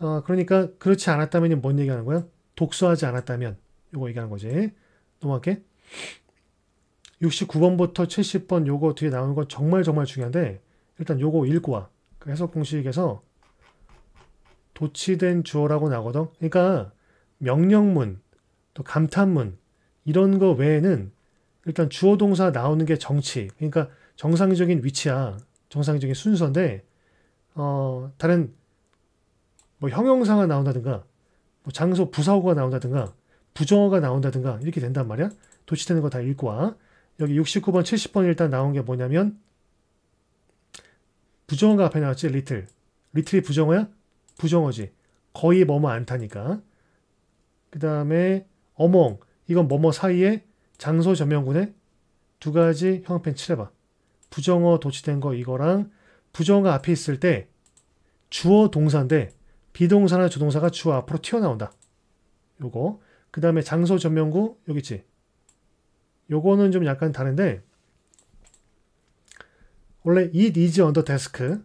어, 그러니까 그렇지 않았다면뭔 얘기하는 거야? 독서하지 않았다면 요거 얘기하는 거지. 넘어갈게. 69번부터 70번 요거 뒤에 나오는 건 정말 정말 중요한데 일단 요거 읽고 와. 그 해석 공식에서 도치된 주어라고 나거든. 그러니까 명령문, 또 감탄문, 이런 거 외에는 일단 주어 동사 나오는 게 정치. 그러니까 정상적인 위치야. 정상적인 순서인데 어, 다른 뭐 형용사가 나온다든가 뭐 장소 부사어가 나온다든가 부정어가 나온다든가 이렇게 된단 말이야. 도치되는 거 다 읽고 와. 여기 69번, 70번 일단 나온 게 뭐냐면 부정어가 앞에 나왔지. 리틀. 리틀이 부정어야? 부정어지. 거의 뭐뭐 안타니까. 그 다음에 어멍. 이건 뭐뭐 사이에 장소 점령군에 두 가지 형편 칠해봐. 부정어 도치된 거 이거랑 부정어 앞에 있을 때 주어 동사인데 비동사나 주동사가 주어 앞으로 튀어나온다. 요거. 그 다음에 장소 점령구 여기 있지. 요거는 좀 약간 다른데 원래 it is on the desk, the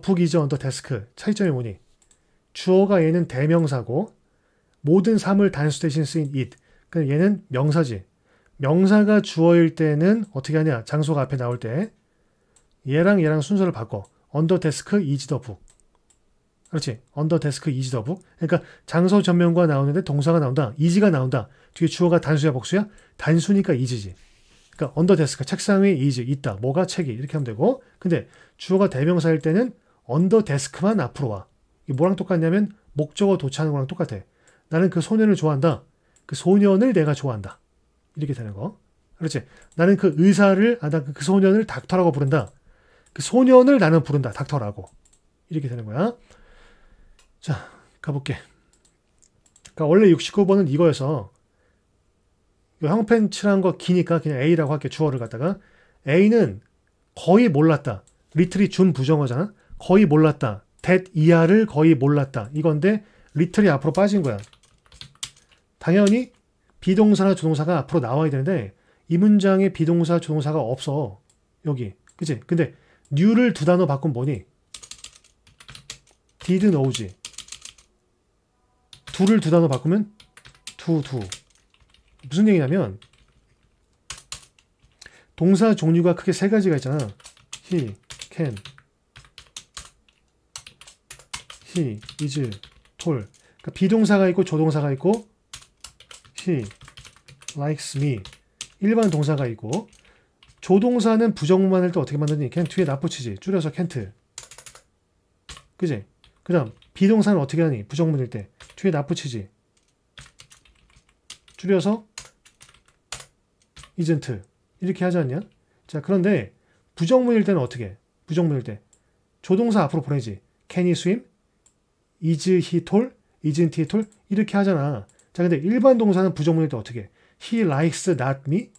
book is on the desk 차이점이 뭐니? 주어가 얘는 대명사고 모든 사물 단수 대신 쓰인 it. 그러니까 얘는 명사지. 명사가 주어일 때는 어떻게 하냐? 장소가 앞에 나올 때 얘랑 얘랑 순서를 바꿔. 언더데스크 이지더북. 그렇지. 언더데스크 이지더북. 그러니까 장소 전면과 나오는데 동사가 나온다. 이지가 나온다. 뒤에 주어가 단수야 복수야? 단수니까 이지지. 그러니까 언더데스크 책상 위에 이지 있다. 뭐가 책이 이렇게 하면 되고. 근데 주어가 대명사일 때는 언더데스크만 앞으로 와. 이 뭐랑 똑같냐면 목적어 도착하는 거랑 똑같아. 나는 그 소년을 좋아한다. 그 소년을 내가 좋아한다. 이렇게 되는 거. 그렇지. 나는 그 의사를, 아, 나그 그 소년을 닥터라고 부른다. 그 소년을 나는 부른다. 닥터라고. 이렇게 되는 거야. 자, 가볼게. 그러니까 원래 69번은 이거여서 이 형펜 칠한 거 기니까 그냥 A라고 할게 주어를 갖다가 A는 거의 몰랐다. 리틀이 준 부정어잖아. 거의 몰랐다. t 이하를 거의 몰랐다. 이건데 리틀이 앞으로 빠진 거야. 당연히 비동사나 조동사가 앞으로 나와야 되는데 이 문장에 비동사, 조동사가 없어. 여기. 그치? 근데 new를 두 단어 바꾼 뭐니? did know지. 둘을 두 단어 바꾸면 두, 두. 무슨 얘기냐면 동사 종류가 크게 세 가지가 있잖아. he, can, he, is, toll. 그러니까 비동사가 있고 조동사가 있고 she likes me 일반 동사가 있고 조동사는 부정문만 할때 어떻게 만드니? 그냥 뒤에 납붙이지 줄여서 can't 그지? 그 다음 비동사는 어떻게 하니? 부정문일 때 뒤에 납붙이지 줄여서 isn't 이렇게 하지 않냐? 자 그런데 부정문일 때는 어떻게 부정문일 때 조동사 앞으로 보내지 can he swim? is he tall? isn't he tall? 이렇게 하잖아 자, 근데 일반 동사는 부정문일 때 어떻게? 해? He likes not me.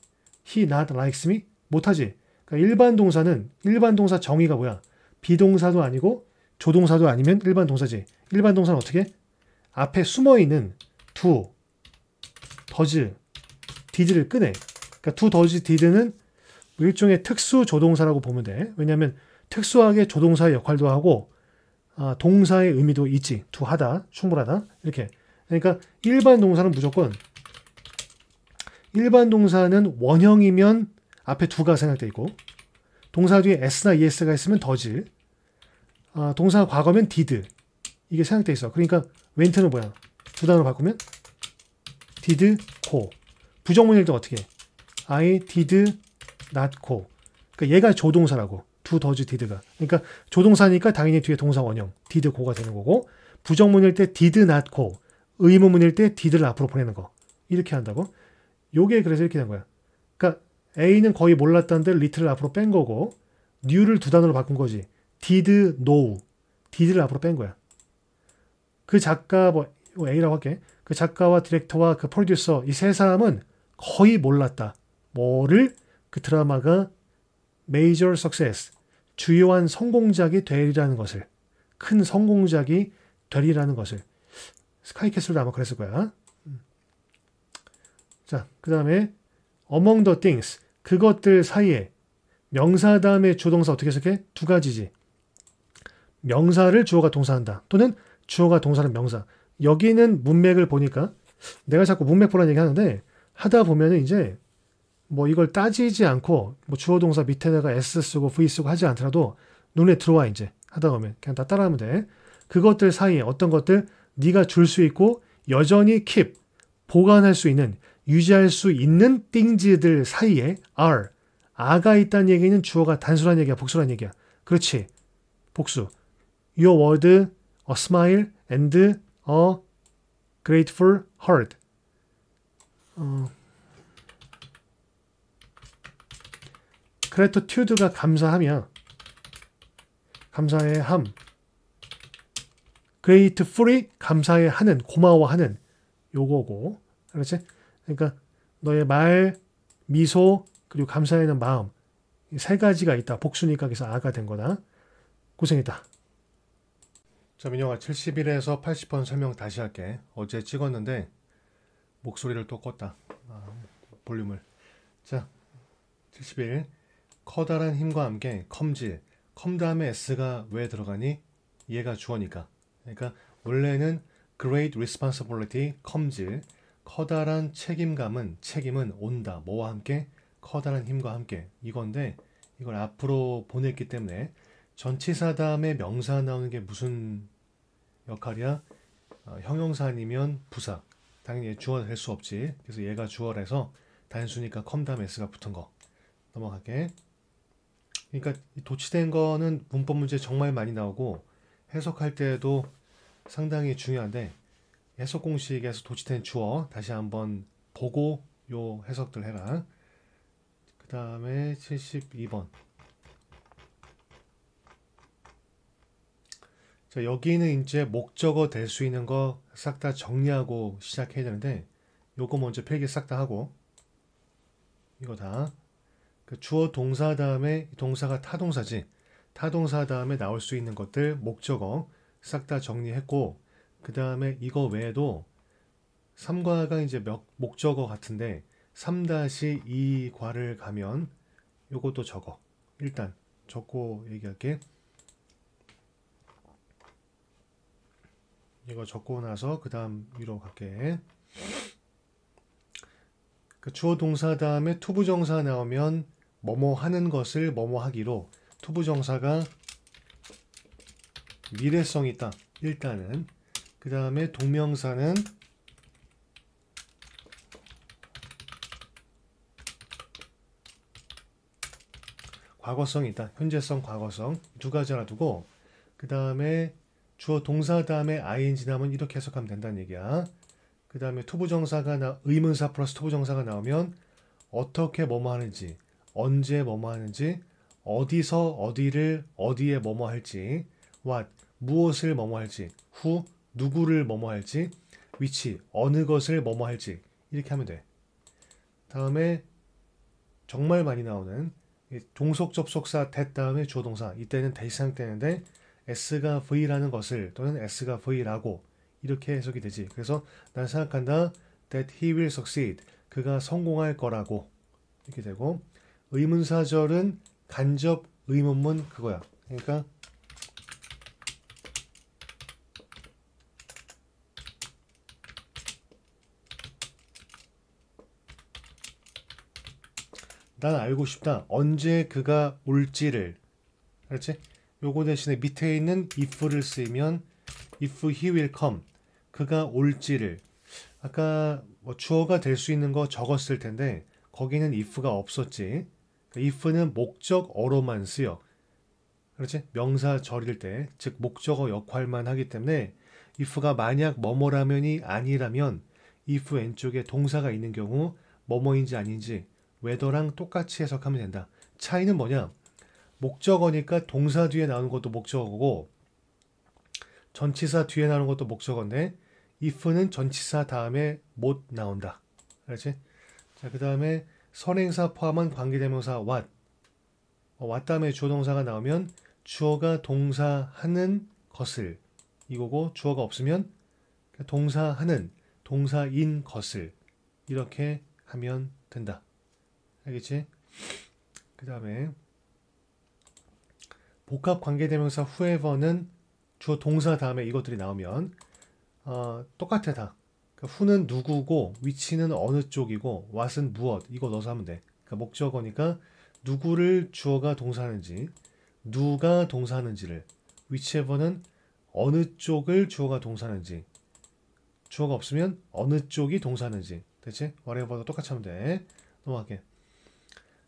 He not likes me. 못하지. 그러니까 일반 동사는 일반 동사 정의가 뭐야? 비동사도 아니고 조동사도 아니면 일반 동사지. 일반 동사는 어떻게? 해? 앞에 숨어 있는 두더 d 디 e 를끄네 그러니까 두더 d 디드는 일종의 특수 조동사라고 보면 돼. 왜냐하면 특수하게 조동사의 역할도 하고 아, 동사의 의미도 있지. 두 하다, 충분하다. 이렇게. 그러니까 일반 동사는 무조건 일반 동사는 원형이면 앞에 두가 생각돼 있고 동사 뒤에 s나 es가 있으면 더질 아, 동사 과거면 did 이게 생각돼 있어. 그러니까 went는 뭐야? 두단어 바꾸면 did go 부정문일 때 어떻게 해? I did not go 그러니까 얘가 조동사라고 두 더즈 디드가 그러니까 조동사니까 당연히 뒤에 동사 원형 디드 d 가 되는 거고 부정문일 때 디드 d n 의문문일 때 d i 를 앞으로 보내는 거. 이렇게 한다고. 요게 그래서 이렇게 된 거야. 그러니까 a는 거의 몰랐다는데 리 i t 를 앞으로 뺀 거고 뉴를두 단어로 바꾼 거지. did, know. did를 앞으로 뺀 거야. 그 작가 뭐, 뭐 A라고 할게. 그 작가와 디렉터와 그 프로듀서 이 세 사람은 거의 몰랐다. 뭐를 그 드라마가 메이저 석세스 주요한 성공작이 되리라는 것을 큰 성공작이 되리라는 것을 스카이캐슬도 아마 그랬을 거야. 음. 자, 그 다음에 among the things 그것들 사이에 명사 다음에 조동사 어떻게 해석해? 두 가지지. 명사를 주어가 동사한다. 또는 주어가 동사는 명사. 여기는 문맥을 보니까 내가 자꾸 문맥 보라는 얘기 하는데 하다 보면은 이제 뭐 이걸 따지지 않고 뭐 주어 동사 밑에다가 s 쓰고 v 쓰고 하지 않더라도 눈에 들어와 이제 하다 보면 그냥 다 따라하면 돼. 그것들 사이에 어떤 것들 네가 줄 수 있고 여전히 keep 보관할 수 있는 유지할 수 있는 t h 들 사이에 are 아가 있다는 얘기는 주어가 단순한 얘기야 복수란 얘기야 그렇지 복수 your word a smile and a grateful heart 어, gratitude가 감사하며 감사의 함 great f r e 감사해 하는 고마워하는 요거고 그렇지? 그러니까 너의 말, 미소 그리고 감사하는 마음 세 가지가 있다. 복수니까 그래서 아가 된 거다. 고생했다. 자 민영아 7 0일에서 80번 설명 다시 할게. 어제 찍었는데 목소리를 또 껐다. 아, 볼륨을. 자 71. 커다란 힘과 함께 컴질. 컴 다음에 S가 왜 들어가니? 얘가 주어니까. 그러니까 원래는 great responsibility comes 커다란 책임감은 책임은 온다 뭐와 함께 커다란 힘과 함께 이건데 이걸 앞으로 보냈기 때문에 전치사담의 명사 나오는 게 무슨 역할이야? 어, 형용사 아니면 부사 당연히 주어를 할수 없지 그래서 얘가 주어라서 단순히까 컴담 스가 붙은 거 넘어갈게 그러니까 도치된 거는 문법 문제 정말 많이 나오고 해석할 때에도 상당히 중요한데 해석 공식에서 도치된 주어 다시 한번 보고 요 해석들 해라. 그 다음에 72번. 자, 여기는 이제 목적어 될 수 있는 거 싹 다 정리하고 시작해야 되는데 요거 먼저 필기 싹 다 하고 이거 다. 그 주어 동사 다음에 동사가 타동사지. 타동사 다음에 나올 수 있는 것들 목적어 싹 다 정리했고 그 다음에 이거 외에도 3과가 이제 목적어 같은데 3-2과를 가면 요것도 적어 일단 적고 얘기할게 이거 적고 나서 그 다음 위로 갈게 그 주어 동사 다음에 투부정사 나오면 뭐뭐 하는 것을 뭐뭐 하기로 투부정사가 미래성 있다. 일단은 그 다음에 동명사는 과거성이 있다. 현재성, 과거성 두 가지나 두고 그 다음에 주어 동사 그 다음에 ing 나오면 이렇게 해석하면 된다는 얘기야. 그 다음에 투부정사가 나 의문사 플러스 투부정사가 나오면 어떻게 뭐뭐 하는지 언제 뭐뭐 하는지 어디서 어디를 어디에 뭐뭐 할지, what 무엇을 뭐뭐 할지, who 누구를 뭐뭐 할지, 위치 어느 것을 뭐뭐 할지 이렇게 하면 돼. 다음에 정말 많이 나오는 종속 접속사 t 다음에 조동사 이때는 대상 때는데 s가 v라는 것을 또는 s가 v라고 이렇게 해석이 되지. 그래서 난 생각한다 that he will succeed 그가 성공할 거라고 이렇게 되고 의문사절은 간접 의문문 그거야. 그러니까 난 알고 싶다. 언제 그가 올지를. 알렇지 요거 대신에 밑에 있는 if를 쓰면 if he will come. 그가 올지를. 아까 뭐 주어가 될 수 있는 거 적었을 텐데 거기는 if가 없었지. 그 if는 목적어로만 쓰여. 그렇지? 명사 절일 때, 즉 목적어 역할만 하기 때문에 if가 만약 뭐뭐라면이 아니라면 if 왼쪽에 동사가 있는 경우 뭐뭐인지 아닌지 whether랑 똑같이 해석하면 된다. 차이는 뭐냐? 목적어니까 동사 뒤에 나오는 것도 목적어고 전치사 뒤에 나오는 것도 목적어인데 if는 전치사 다음에 못 나온다. 그렇지 자, 그 다음에 선행사 포함한 관계대명사 what 어, what 다음에 주어동사가 나오면 주어가 동사하는 것을 이거고 주어가 없으면 동사하는 동사인 것을 이렇게 하면 된다. 알겠지? 그 다음에 복합 관계대명사 후에버는 주어 동사 다음에 이것들이 나오면 어, 똑같아 다. 그러니까 w 는 누구고 위치는 어느 쪽이고 what은 무엇 이거 넣어서 하면 돼. 그러니까 목적어니까 누구를 주어가 동사하는지 누가 동사하는지를 위치에버는 어느 쪽을 주어가 동사하는지 주어가 없으면 어느 쪽이 동사하는지 대체 whatever도 똑같이 하면 돼. 넘어갈게.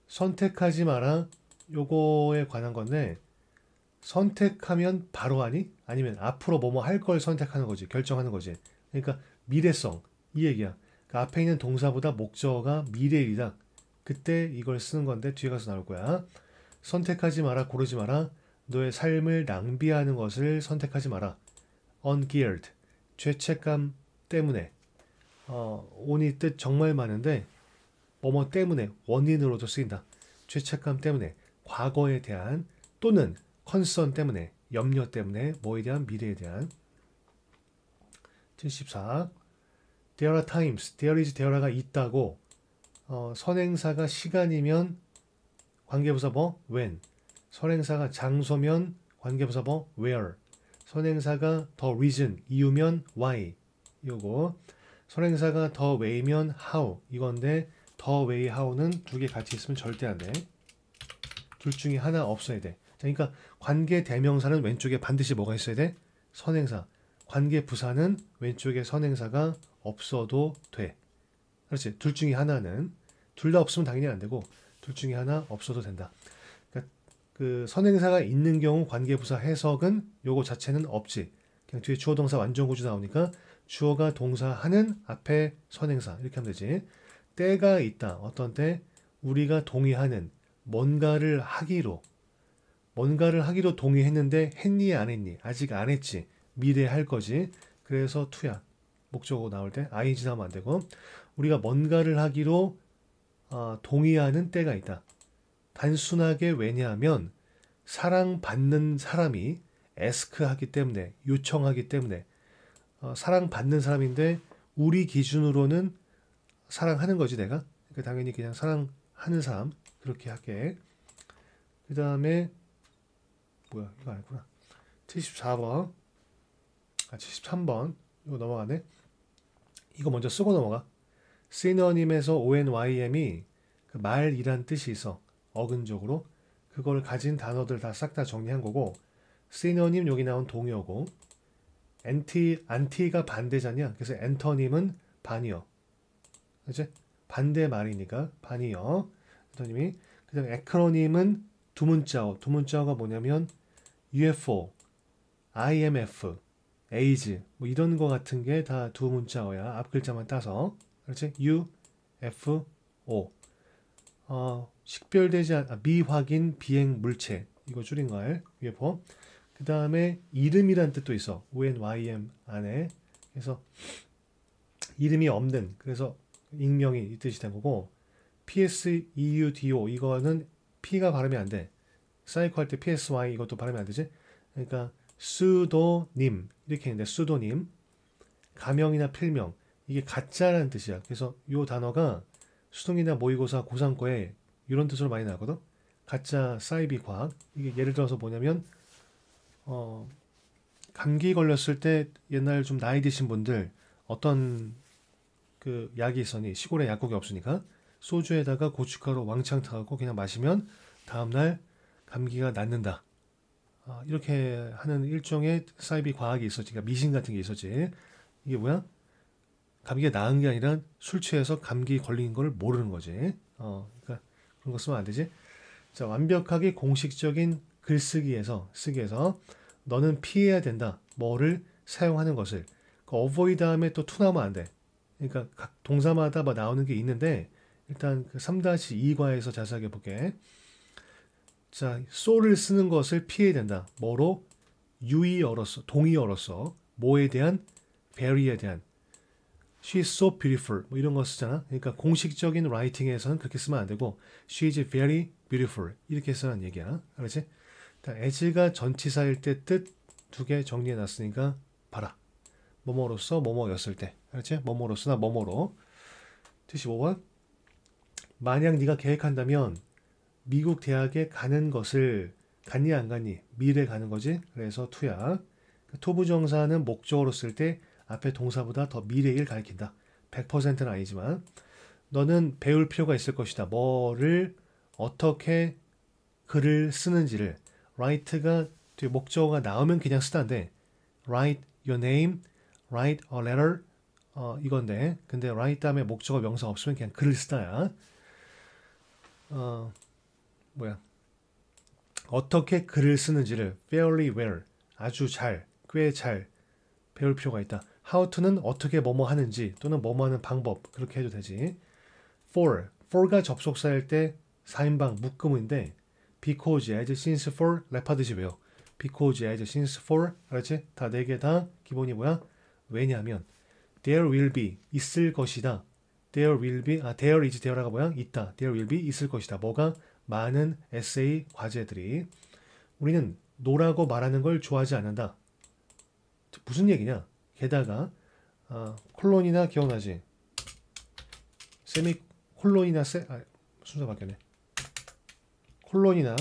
선택하지 마라. 요거에 관한 건데 선택하면 바로 하니? 아니면 앞으로 뭐뭐 할 걸 선택하는 거지. 결정하는 거지. 그러니까 미래성 이 얘기야. 그 앞에 있는 동사보다 목적어가 미래이다. 그때 이걸 쓰는 건데 뒤에 가서 나올 거야. 선택하지 마라, 고르지 마라. 너의 삶을 낭비하는 것을 선택하지 마라. ungeared, 죄책감 때문에. 어, 온 n 이뜻 정말 많은데 뭐뭐 때문에 원인으로도 쓰인다. 죄책감 때문에, 과거에 대한 또는 컨선 때문에, 염려 때문에, 뭐에 대한 미래에 대한 74. There are times. There is there 가 있다고 어, 선행사가 시간이면 관계부사 뭐 when 선행사가 장소면 관계부사 뭐 where 선행사가 the reason 이유면 why 요거 선행사가 the way면 how 이건데 the way how는 두 개 같이 있으면 절대 안 돼. 둘 중에 하나 없어야 돼. 자, 그러니까 관계 대명사는 왼쪽에 반드시 뭐가 있어야 돼? 선행사. 관계 부사는 왼쪽에 선행사가 없어도 돼. 그렇지. 둘 중에 하나는 둘 다 없으면 당연히 안 되고 둘 중에 하나 없어도 된다. 그러니까 그 선행사가 있는 경우 관계 부사 해석은 요거 자체는 없지. 그냥 뒤에 주어 동사 완전 구조 나오니까 주어가 동사하는 앞에 선행사 이렇게 하면 되지. 때가 있다. 어떤 때 우리가 동의하는 뭔가를 하기로 뭔가를 하기로 동의했는데 했니 안 했니? 아직 안 했지. 미래에 할 거지. 그래서 투야. 목적어 나올 때 ing 나면안 되고 우리가 뭔가를 하기로 어, 동의하는 때가 있다. 단순하게 왜냐하면 사랑받는 사람이 에스크하기 때문에 요청하기 때문에 어, 사랑받는 사람인데 우리 기준으로는 사랑하는 거지 내가 그러니까 당연히 그냥 사랑하는 사람 그렇게 할게 그 다음에 뭐야 이거 아니구나 74번 아, 73번 이거 넘어가네. 이거 먼저 쓰고 넘어가. 시너님에서 ONYM이 그 말이란 뜻이 있어 어근적으로 그걸 가진 단어들 다 싹다 다 정리한 거고 시너님 여기 나온 동요고 엔티 안티가 반대잖냐. 그래서 엔터님은 반이요. 그렇 반대 말이니까 반이요. 엔터님이 그다음 에크로님은 두 문자어. 두 문자어가 뭐냐면 UFO, IMF, 에이즈 뭐 이런 거 같은 게 다 두 문자어야 앞 글자만 따서 그렇지 U F O 어, 식별되지 않 아, 미확인 비행 물체 이거 줄인 거걸 위에 봄그 다음에 이름이란 뜻도 있어 O N Y M 안에 그래서 이름이 없는 그래서 익명이 이 뜻이 된 거고 PS EU DO 이거는 P가 발음이 안돼 사이코 할때 PSY 이것도 발음이 안 되지 그러니까 수도님 이렇게 있는데 수도님 가명이나 필명 이게 가짜라는 뜻이야. 그래서 요 단어가 수동이나 모의고사 고상고에 이런 뜻으로 많이 나거든. 가짜 사이비 과학 이게 예를 들어서 뭐냐면 어 감기 걸렸을 때 옛날 좀 나이 드신 분들 어떤 그 약이 있었니 시골에 약국이 없으니까 소주에다가 고춧가루 왕창 타갖고 그냥 마시면 다음날 감기가 낫는다 어, 이렇게 하는 일종의 사이비 과학이 있었지. 그러니까 미신 같은 게 있었지. 이게 뭐야? 감기가 나은 게 아니라 술 취해서 감기 걸린 걸 모르는 거지. 어, 그러니까 그런 거 쓰면 안 되지. 자, 완벽하게 공식적인 글쓰기에서, 쓰기에서 너는 피해야 된다. 뭐를 사용하는 것을. 그 avoid 다음에 또 to 나오면 안 돼. 그러니까 각 동사마다 뭐 나오는 게 있는데, 일단 그 3-2과에서 자세하게 볼게. 자, 소를 쓰는 것을 피해야 된다. 뭐로? 유의어로서, 동의어로서 뭐에 대한? 베리에 대한. She's so beautiful. 뭐 이런 거 쓰잖아. 그러니까 공식적인 라이팅에서는 그렇게 쓰면 안 되고 She's very beautiful. 이렇게 쓰라는 얘기야. 알았지? as가 전치사일 때 뜻 두 개 정리해 놨으니까 봐라. 뭐뭐로서 뭐뭐였을 때. 알았지? 뭐뭐로서나 뭐뭐로. 75번. 만약 네가 계획한다면 미국 대학에 가는 것을 갔니 안 갔니 미래 가는 거지 그래서 투야 토부 정사는 목적으로 쓸 때 앞에 동사보다 더 미래일 가리킨다 100%는 아니지만 너는 배울 필요가 있을 것이다 뭐를 어떻게 글을 쓰는지를 write가 목적어가 나오면 그냥 쓰다인데 write your name write a letter 어, 이건데 근데 write 다음에 목적어 명사 없으면 그냥 글을 쓰다야 어, 뭐야 어떻게 글을 쓰는지를 fairly well 아주 잘, 꽤 잘 배울 필요가 있다. how to는 어떻게 뭐뭐 하는지 또는 뭐뭐 하는 방법 그렇게 해도 되지. for, for가 접속사일 때 4인방 묶음인데 because as since for 레파드지 왜요? because as since for 알았지? 다네 개 다 기본이 뭐야? 왜냐하면 there will be 있을 것이다. there will be 아 there is there가 뭐야? 있다. there will be 있을 것이다. 뭐가 많은 에세이 과제들이 우리는 노라고 말하는 걸 좋아하지 않는다. 무슨 얘기냐? 게다가 아, 콜론이나 기억나지? 세미 콜론이나 세 아, 순서 바뀌네 콜론이나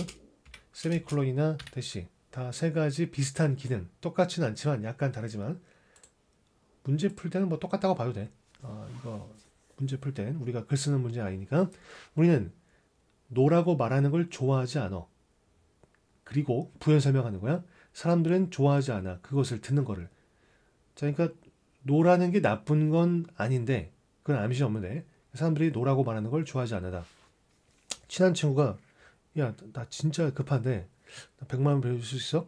세미콜론이나 대시 다 세 가지 비슷한 기능 똑같진 않지만 약간 다르지만 문제 풀 때는 뭐 똑같다고 봐도 돼. 아, 이거 문제 풀 땐 우리가 글 쓰는 문제 아니니까 우리는 노라고 말하는 걸 좋아하지 않아. 그리고 부연 설명하는 거야. 사람들은 좋아하지 않아. 그것을 듣는 거를. 자, 그러니까 노라는 게 나쁜 건 아닌데 그건 암시 없는데 사람들이 노라고 말하는 걸 좋아하지 않아다 친한 친구가 야, 나 진짜 급한데 나 100만 원 빌려줄 수 있어?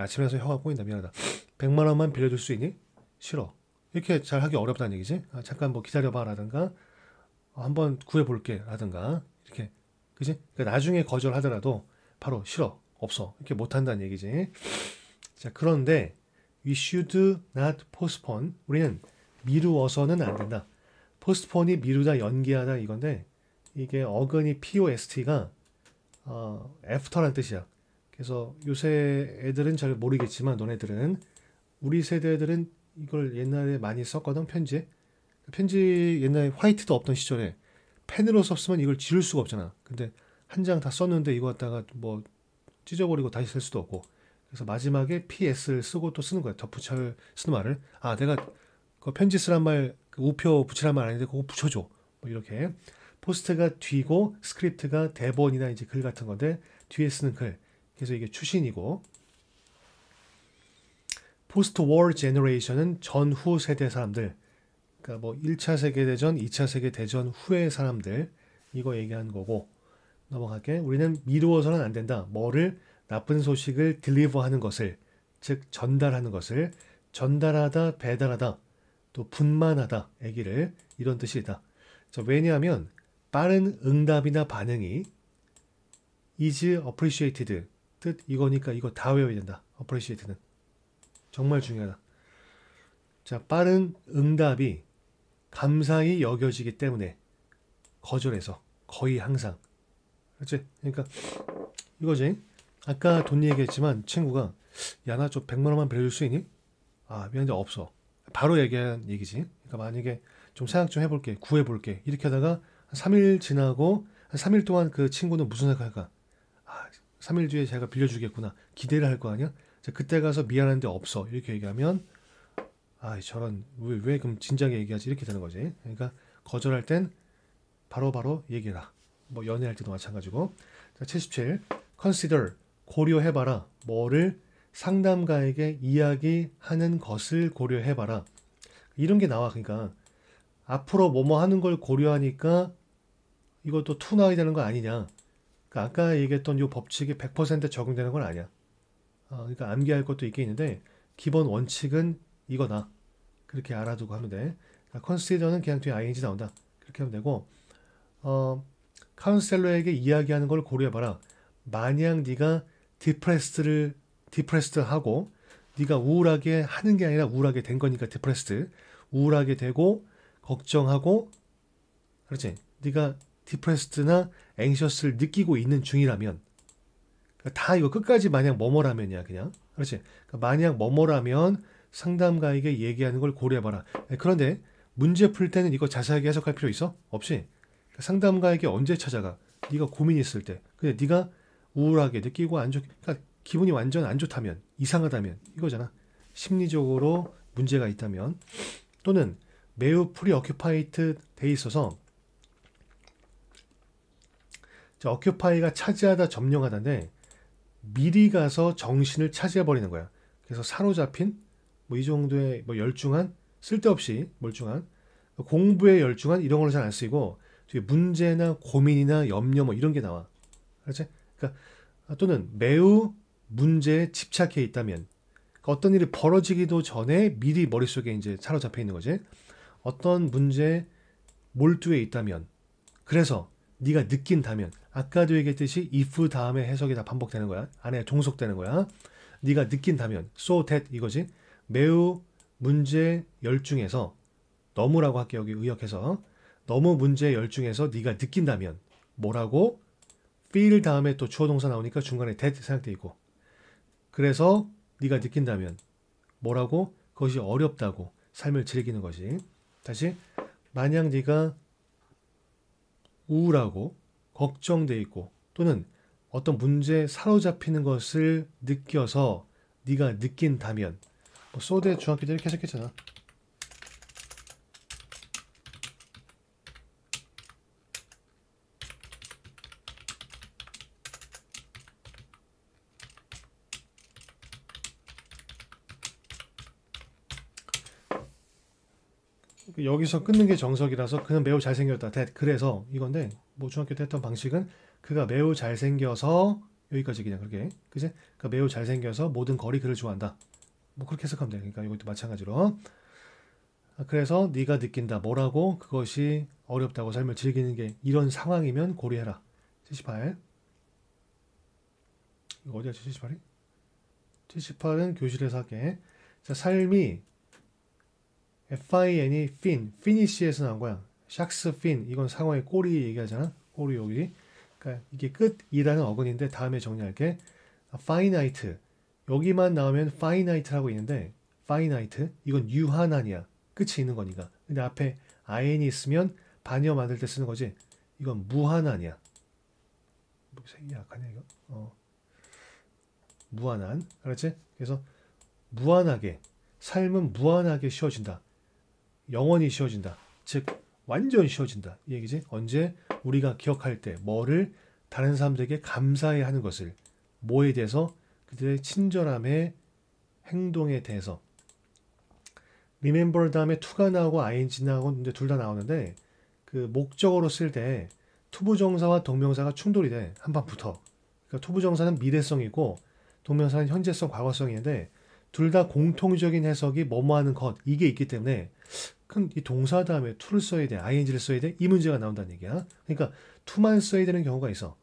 아침에서 혀가 꼬인다. 미안하다. 100만 원만 빌려줄 수 있니? 싫어. 이렇게 잘 하기 어렵다는 얘기지. 아, 잠깐 뭐 기다려봐라든가 어, 한번 구해볼게 라든가 이렇게 그지? 그러니까 나중에 거절하더라도 바로 싫어 없어 이렇게 못한다는 얘기지. 자 그런데 we should not postpone 우리는 미루어서는 안 된다. postpone이 미루다 연기하다 이건데 이게 어근이 post가 어, after란 뜻이야. 그래서 요새 애들은 잘 모르겠지만 너네들은 우리 세대들은 이걸 옛날에 많이 썼거든 편지에 편지 옛날에 화이트도 없던 시절에 펜으로 썼으면 이걸 지울 수가 없잖아. 근데 한 장 다 썼는데 이거 갖다가 뭐 찢어버리고 다시 쓸 수도 없고. 그래서 마지막에 PS를 쓰고 또 쓰는 거야. 덧붙여 쓰는 말을. 아, 내가 그 편지 쓰란 말, 그 우표 붙이란 말 아닌데 그거 붙여줘. 뭐 이렇게. 포스트가 뒤고 스크립트가 대본이나 이제 글 같은 건데 뒤에 쓰는 글. 그래서 이게 추신이고. 포스트 워 제너레이션은 전후 세대 사람들. 그러니까 뭐 1차 세계대전, 2차 세계대전 후의 사람들 이거 얘기한 거고 넘어갈게. 우리는 미루어서는 안 된다. 뭐를 나쁜 소식을 딜리버하는 것을 즉 전달하는 것을 전달하다, 배달하다, 또 분만하다, 애기를 이런 뜻이다. 자, 왜냐하면 빠른 응답이나 반응이 is appreciated 뜻 이거니까 이거 다 외워야 된다. appreciated는 정말 중요하다. 자, 빠른 응답이 감사히 여겨지기 때문에 거절해서 거의 항상 그렇지 그러니까 이거지 아까 돈 얘기했지만 친구가 야 나좀 100만 원만 빌려줄 수 있니? 아 미안한데 없어 바로 얘기한 얘기지 그러니까 만약에 좀 생각 좀 해볼게 구해볼게 이렇게 하다가 한 3일 지나고 한 3일 동안 그 친구는 무슨 생각할까 아 3일 뒤에 제가 빌려주겠구나 기대를 할 거 아니야 그때 가서 미안한데 없어 이렇게 얘기하면 아 저런 왜, 왜 그럼 진작에 얘기하지 이렇게 되는 거지. 그러니까 거절할 땐 바로바로 얘기해라. 뭐 연애할 때도 마찬가지고. 자, 77. consider 고려해 봐라. 뭐를 상담가에게 이야기하는 것을 고려해 봐라. 이런 게 나와. 그러니까 앞으로 뭐뭐 하는 걸 고려하니까 이것도 투 나와야 되는 거 아니냐. 그러니까 아까 얘기했던 이 법칙이 100% 적용되는 건 아니야. 어, 그러니까 암기할 것도 있긴 있는데 기본 원칙은 이거다. 그렇게 알아두고 하면 돼. 자, c o n s i 는 그냥 뒤에 ing 나온다. 그렇게 하면 되고 어, 카운셀러에게 이야기하는 걸 고려해봐라. 만약 네가 디프레스를 디프레스드 하고 네가 우울하게 하는 게 아니라 우울하게 된 거니까 디프레스드 우울하게 되고 걱정하고 그렇지 네가 디프레스드나 앵셔스를 느끼고 있는 중이라면 그러니까 다 이거 끝까지 만약 뭐뭐라면이야 그냥 그렇지 만약 그러니까 뭐뭐라면 상담가에게 얘기하는 걸 고려해봐라. 예, 그런데 문제 풀 때는 이거 자세하게 해석할 필요 있어? 없이 그러니까 상담가에게 언제 찾아가? 네가 고민 있을 때. 근데 네가 우울하게 느끼고 안 좋, 그러니까 기분이 완전 안 좋다면, 이상하다면 이거잖아. 심리적으로 문제가 있다면 또는 매우 프리어큐파이트 돼 있어서 어큐파이가 차지하다 점령하다인데 미리 가서 정신을 차지해 버리는 거야. 그래서 사로잡힌 뭐이 정도의 뭐 열중한 쓸데없이 멀쩡한 공부에 열중한 이런 걸로 잘 안 쓰이고 문제나 고민이나 염려 뭐 이런 게 나와. 그렇지? 그러니까 또는 매우 문제에 집착해 있다면 그러니까 어떤 일이 벌어지기도 전에 미리 머릿속에 이제 사로잡혀 있는 거지. 어떤 문제몰두에 있다면 그래서 네가 느낀다면 아까도 얘기했듯이 if 다음에 해석이 다 반복되는 거야. 안에 종속되는 거야. 네가 느낀다면 so that 이거지. 매우 문제 열중에서 너무라고 할게요. 여기 의역해서 너무 문제 열중에서 네가 느낀다면 뭐라고 feel 다음에 또 주어 동사 나오니까 중간에 that 생각돼 있고 그래서 네가 느낀다면 뭐라고 그것이 어렵다고 삶을 즐기는 것이 다시 만약 네가 우울하고 걱정돼 있고 또는 어떤 문제에 사로잡히는 것을 느껴서 네가 느낀다면 뭐 소대 중학교 때 이렇게 했었겠잖아 여기서 끊는 게 정석이라서 그는 매우 잘생겼다. 그래서 이건데 뭐 중학교 때 했던 방식은 그가 매우 잘생겨서 여기까지 그냥 그렇게 그제 그가 매우 잘생겨서 모든 거리 그를 좋아한다. 뭐 그렇게 해석하면 돼요. 그러니까 이것도 마찬가지로. 아, 그래서 네가 느낀다 뭐라고 그것이 어렵다고 삶을 즐기는 게 이런 상황이면 고려해라. 78. 이거 어디야 78이? 78은 교실에서 할게. 자, 삶이 FIN이 fin, finish에서 나온 거야. 샥스 fin 이건 상어의 꼬리 얘기하잖아. 꼬리 여기. 그러니까 이게 끝이라는 어근인데 다음에 정리할게. finite 여기만 나오면 finite라고 있는데 finite 이건 유한한이야. 끝이 있는 거니까. 근데 앞에 in이 있으면 반여 만들 때 쓰는 거지. 이건 무한한이야. 색이 뭐 약하냐 이거? 어. 무한한. 그렇지 그래서 무한하게 삶은 무한하게 쉬어진다. 영원히 쉬어진다. 즉 완전 쉬어진다. 이 얘기지. 언제 우리가 기억할 때 뭐를 다른 사람들에게 감사해 야 하는 것을 뭐에 대해서 그들의 친절함의 행동에 대해서 remember 다음에 to가 나오고 ing 나오고 이제 둘다 나오는데 그 목적어로 쓸 때 투부정사와 동명사가 충돌이 돼 한판 붙어 그러니까 투부정사는 미래성이고 동명사는 현재성 과거성인데 둘 다 공통적인 해석이 뭐뭐하는 것 이게 있기 때문에 그이 동사 다음에 to를 써야 돼 ing를 써야 돼 이 문제가 나온다는 얘기야 그러니까 to만 써야 되는 경우가 있어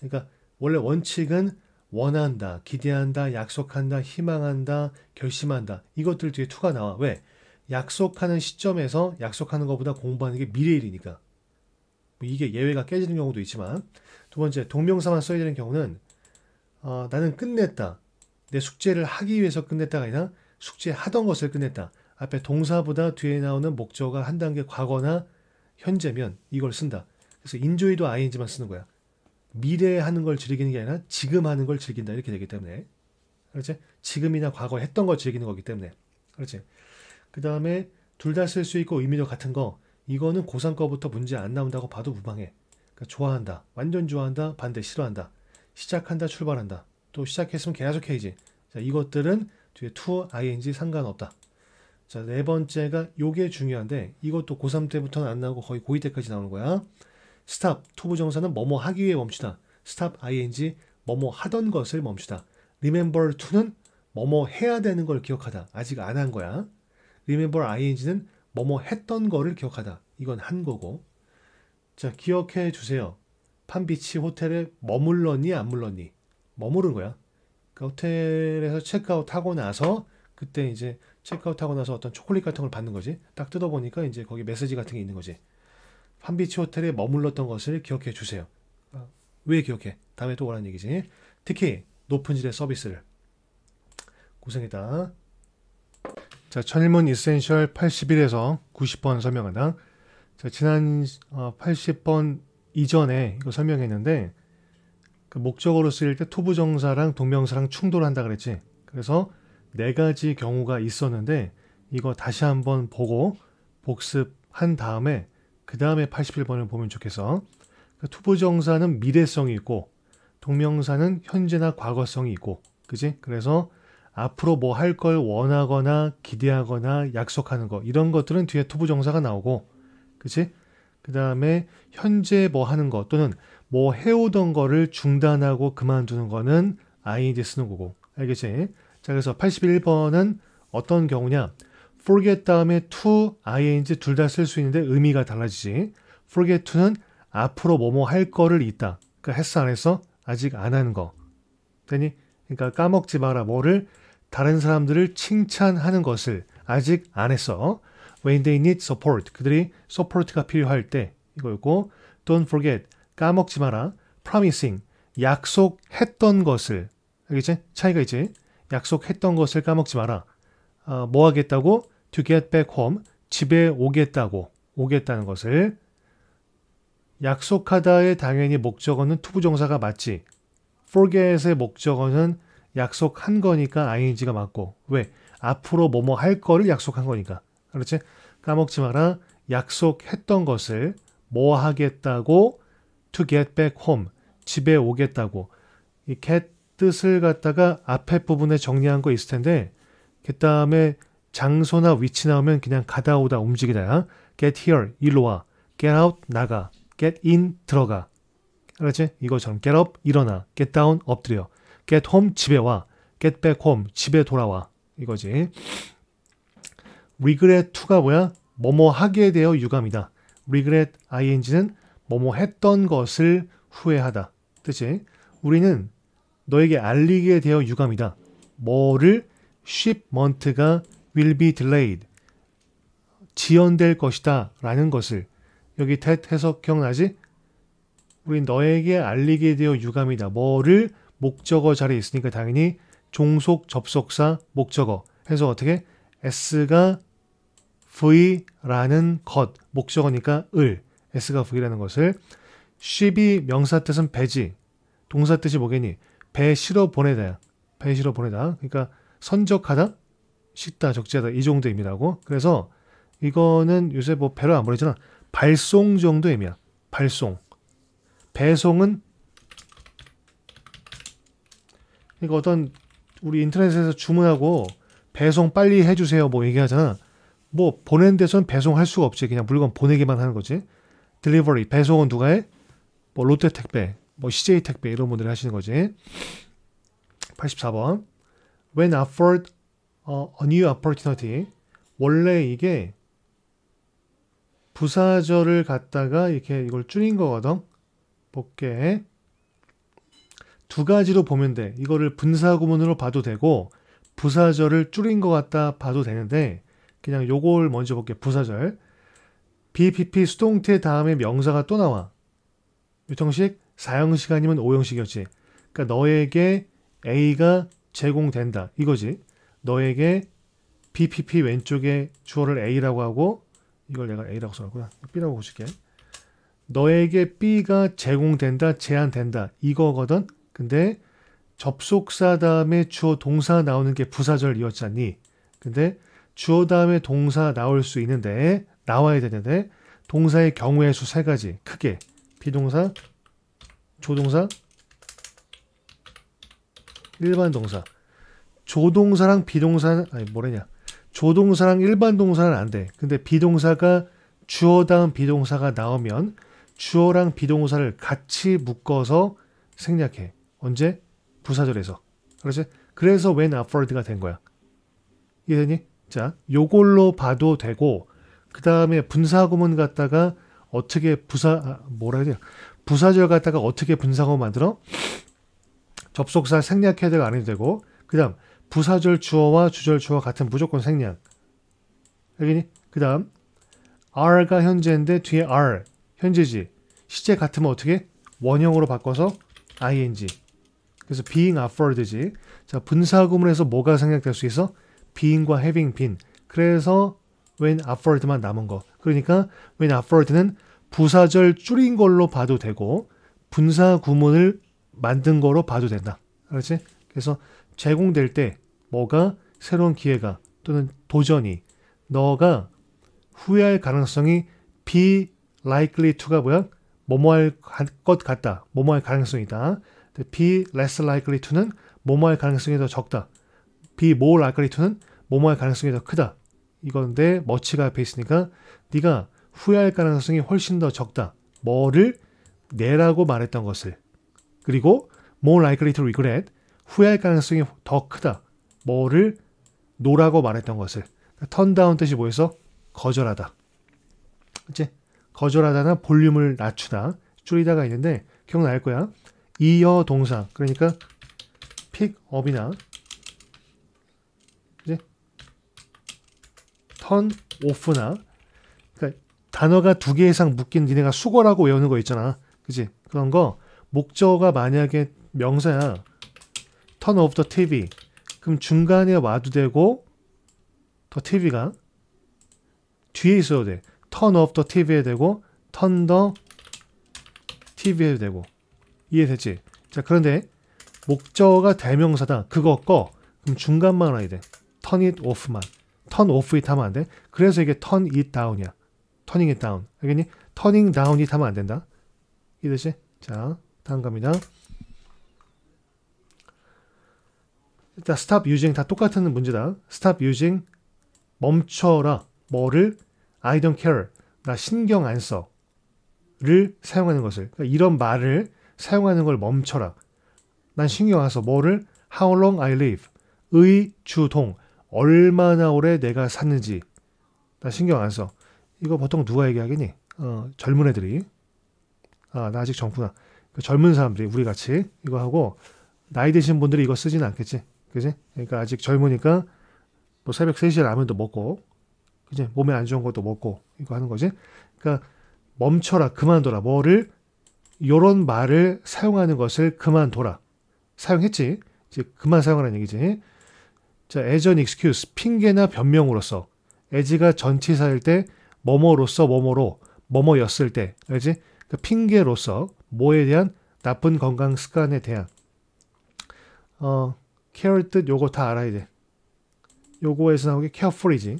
그러니까 원래 원칙은 원한다, 기대한다, 약속한다, 희망한다, 결심한다. 이것들 뒤에 투가 나와. 왜? 약속하는 시점에서 약속하는 것보다 공부하는 게 미래일이니까. 뭐 이게 예외가 깨지는 경우도 있지만 두 번째 동명사만 써야 되는 경우는 어, 나는 끝냈다. 내 숙제를 하기 위해서 끝냈다가 아니라 숙제하던 것을 끝냈다. 앞에 동사보다 뒤에 나오는 목적어가 한 단계 과거나 현재면 이걸 쓴다. 그래서 인조이도 ing만 쓰는 거야. 미래에 하는 걸 즐기는 게 아니라 지금 하는 걸 즐긴다 이렇게 되기 때문에 그렇지 지금이나 과거에 했던 걸 즐기는 거기 때문에 그렇지 그 다음에 둘 다 쓸 수 있고 의미도 같은 거 이거는 고3 거부터 문제 안 나온다고 봐도 무방해 그러니까 좋아한다 완전 좋아한다 반대 싫어한다 시작한다 출발한다 또 시작했으면 계속해야지 자 이것들은 뒤에 to ing 상관없다 자네 번째가 요게 중요한데 이것도 고3 때부터는 안 나오고 거의 고2 때까지 나오는 거야 stop 투부 정사는 뭐뭐 하기 위해 멈추다. stop ing 뭐뭐 하던 것을 멈추다. remember to는 뭐뭐 해야 되는 걸 기억하다. 아직 안 한 거야. remember ing는 뭐뭐 했던 거를 기억하다. 이건 한 거고. 자, 기억해 주세요. 판비치 호텔에 머물렀니 안 물렀니? 머무른 거야. 그 호텔에서 체크아웃 하고 나서 그때 이제 체크아웃 하고 나서 어떤 초콜릿 같은 걸 받는 거지. 딱 뜯어보니까 이제 거기 메시지 같은 게 있는 거지. 한비치 호텔에 머물렀던 것을 기억해 주세요. 아. 왜 기억해? 다음에 또 오라는 얘기지. 특히 높은 질의 서비스를. 고생했다. 자, 천일문 이센셜 81에서 90번 설명한다. 자, 지난 80번 어, 이전에 이거 설명했는데 그 목적으로 쓰일 때 투부정사랑 동명사랑 충돌한다 그랬지. 그래서 네 가지 경우가 있었는데 이거 다시 한번 보고 복습한 다음에 그 다음에 81번을 보면 좋겠어. 그 투부정사는 미래성이 있고 동명사는 현재나 과거성이 있고 그지? 그래서 앞으로 뭐 할 걸 원하거나 기대하거나 약속하는 거 이런 것들은 뒤에 투부정사가 나오고 그지그 다음에 현재 뭐 하는 거 또는 뭐 해오던 거를 중단하고 그만두는 거는 ing 쓰는 거고 알겠지? 자 그래서 81번은 어떤 경우냐 forget 다음에 to, ing 둘다 쓸 수 있는데 의미가 달라지지. forget to는 앞으로 뭐뭐 할 거를 있다. 그러니까 했어 안 해서 아직 안 한 거. 되니 그러니까 까먹지 마라 뭐를 다른 사람들을 칭찬하는 것을 아직 안 했어. When they need support, 그들이 support가 필요할 때 이거였고 don't forget, 까먹지 마라. promising, 약속했던 것을 알겠지? 차이가 있지? 약속했던 것을 까먹지 마라. 어, 뭐 하겠다고? to get back home, 집에 오겠다고, 오겠다는 것을 약속하다의 당연히 목적어는 투부정사가 맞지. forget의 목적어는 약속한 거니까 ing가 맞고. 왜? 앞으로 뭐뭐 할 거를 약속한 거니까. 그렇지? 까먹지 마라. 약속했던 것을 뭐 하겠다고 to get back home. 집에 오겠다고. 이 get 뜻을 갖다가 앞에 부분에 정리한 거 있을 텐데 그 다음에 장소나 위치 나오면 그냥 가다 오다 움직이다. get here, 일로 와. get out, 나가. get in, 들어가. 알았지? 이거처럼 get up, 일어나. get down, 엎드려. get home, 집에 와. get back home, 집에 돌아와. 이거지. regret2가 뭐야? 뭐뭐 하게 되어 유감이다. regret ing는 뭐뭐 했던 것을 후회하다. 뜻이 우리는 너에게 알리게 되어 유감이다. 뭐를 s h i m e n t 가 will be delayed. 지연될 것이다. 라는 것을 여기 텟 해석 기억나지? 우리 너에게 알리게 되어 유감이다. 뭐를 목적어 자리에 있으니까 당연히 종속 접속사 목적어 해서 어떻게 s가 v라는 것 목적어니까 을 s가 v라는 것을 she이 명사 뜻은 배지 동사 뜻이 뭐겠니 배 실어 보내다 배 실어 보내다 그러니까 선적하다 식다 적재다 이 정도 입니다고 그래서 이거는 요새 뭐 배로 안 보내잖아 발송 정도 의미야 발송 배송은 그러니까 어떤 우리 인터넷에서 주문하고 배송 빨리 해주세요 뭐 얘기하잖아 뭐 보낸 데선 배송할 수가 없지 그냥 물건 보내기만 하는 거지 딜리버리 배송은 누가 해? 뭐 롯데 택배 뭐 CJ 택배 이런 분들이 하시는 거지 84번 When offered 어, A New Opportunity 원래 이게 부사절을 갖다가 이렇게 이걸 줄인 거거든. 볼게. 두 가지로 보면 돼. 이거를 분사구문으로 봐도 되고 부사절을 줄인 것 같다 봐도 되는데 그냥 요걸 먼저 볼게. 부사절. BPP 수동태 다음에 명사가 또 나와. 유통식 4형식 아니면 5형식이었지. 그러니까 너에게 A가 제공된다. 이거지. 너에게 BPP 왼쪽에 주어를 A라고 하고 이걸 내가 A라고 써놨구나. B라고 보실게. 너에게 B가 제공된다, 제한된다. 이거거든. 근데 접속사 다음에 주어 동사 나오는 게 부사절 이었잖니. 근데 주어 다음에 동사 나올 수 있는데 나와야 되는데 동사의 경우의 수 세 가지 크게 비동사, 조동사, 일반 동사. 조동사랑 비동사는 아니 뭐래냐 조동사랑 일반 동사는 안 돼. 근데 비동사가 주어 다음 비동사가 나오면 주어랑 비동사를 같이 묶어서 생략해. 언제? 부사절에서. 그렇지? 그래서 when o f f e r d 가된 거야. 이해되니? 자, 요걸로 봐도 되고 그 다음에 분사구문 갖다가 어떻게 부사 아, 뭐라 해야 돼요? 부사절 갖다가 어떻게 분사구문 만들어? 접속사 생략해야 되고 안 해도 되고 그 다음 부사절 주어와 주절 주어 같은 무조건 생략. 알겠니? 그 다음 R가 현재인데 뒤에 R 현재지 시제 같으면 어떻게? 원형으로 바꿔서 ing 그래서 being offered지 자 분사구문에서 뭐가 생략될 수 있어? being과 having been 그래서 when o f f e r d 만 남은 거 그러니까 when o f f e r d 는 부사절 줄인 걸로 봐도 되고 분사구문을 만든 거로 봐도 된다 그렇지? 그래서 제공될 때 뭐가 새로운 기회가 또는 도전이 너가 후회할 가능성이 be likely to가 뭐야? 뭐뭐할 것 같다. 뭐뭐할 가능성이 있다. be less likely to는 뭐뭐할 가능성이 더 적다. be more likely to는 뭐뭐할 가능성이 더 크다. 이건데 머치가 앞에 있으니까 네가 후회할 가능성이 훨씬 더 적다. 뭐를 내라고 말했던 것을. 그리고 more likely to regret 후회할 가능성이 더 크다. 뭐를 노라고 말했던 것을. 턴다운 뜻이 뭐여서 거절하다. 이제 거절하다나 볼륨을 낮추다, 줄이다가 있는데 기억날 거야. 이어 동사. 그러니까 픽업이나 이제 턴 오프나 그러니까 단어가 두 개 이상 묶인 니네가 수거라고 외우는 거 있잖아. 그지? 그런 거 목적어가 만약에 명사야. turn off the TV. 그럼 중간에 와도 되고 더 TV가 뒤에 있어도 돼. turn off the TV 해도 되고 turn the TV 해도 되고 이해됐지? 자 그런데 목적어가 대명사다. 그거 꺼. 그럼 중간만 와야 돼. turn it off만. turn off it 하면 안 돼. 그래서 이게 turn it down이야. turning it down. 알겠니? turning down이 하면 안 된다. 이해됐지? 자 다음 갑니다. 일단 stop using 다 똑같은 문제다. stop using 멈춰라. 뭐를? I don't care. 나 신경 안 써. 를 사용하는 것을. 그러니까 이런 말을 사용하는 걸 멈춰라. 난 신경 안 써. 뭐를? How long I live. 의 주동. 얼마나 오래 내가 샀는지. 나 신경 안 써. 이거 보통 누가 얘기하겠니? 어, 젊은 애들이. 아, 나 아직 젊구나. 그 젊은 사람들이 우리 같이 이거 하고 나이 드신 분들이 이거 쓰진 않겠지. 그지? 그러니까 아직 젊으니까 뭐 새벽 3시에 라면도 먹고, 그지? 몸에 안 좋은 것도 먹고, 이거 하는 거지? 그러니까 멈춰라, 그만둬라. 뭐를, 요런 말을 사용하는 것을 그만둬라. 사용했지? 이제 그만 사용하라는 얘기지. 자, as an excuse, 핑계나 변명으로서. as가 전치사일 때, 뭐뭐로서 뭐뭐로, 뭐뭐였을 때, 알지? 그러니까 핑계로서, 뭐에 대한 나쁜 건강 습관에 대한, 어, c a r e 뜻 요거 다 알아 야 돼. 요거에서 나오게 careful이지.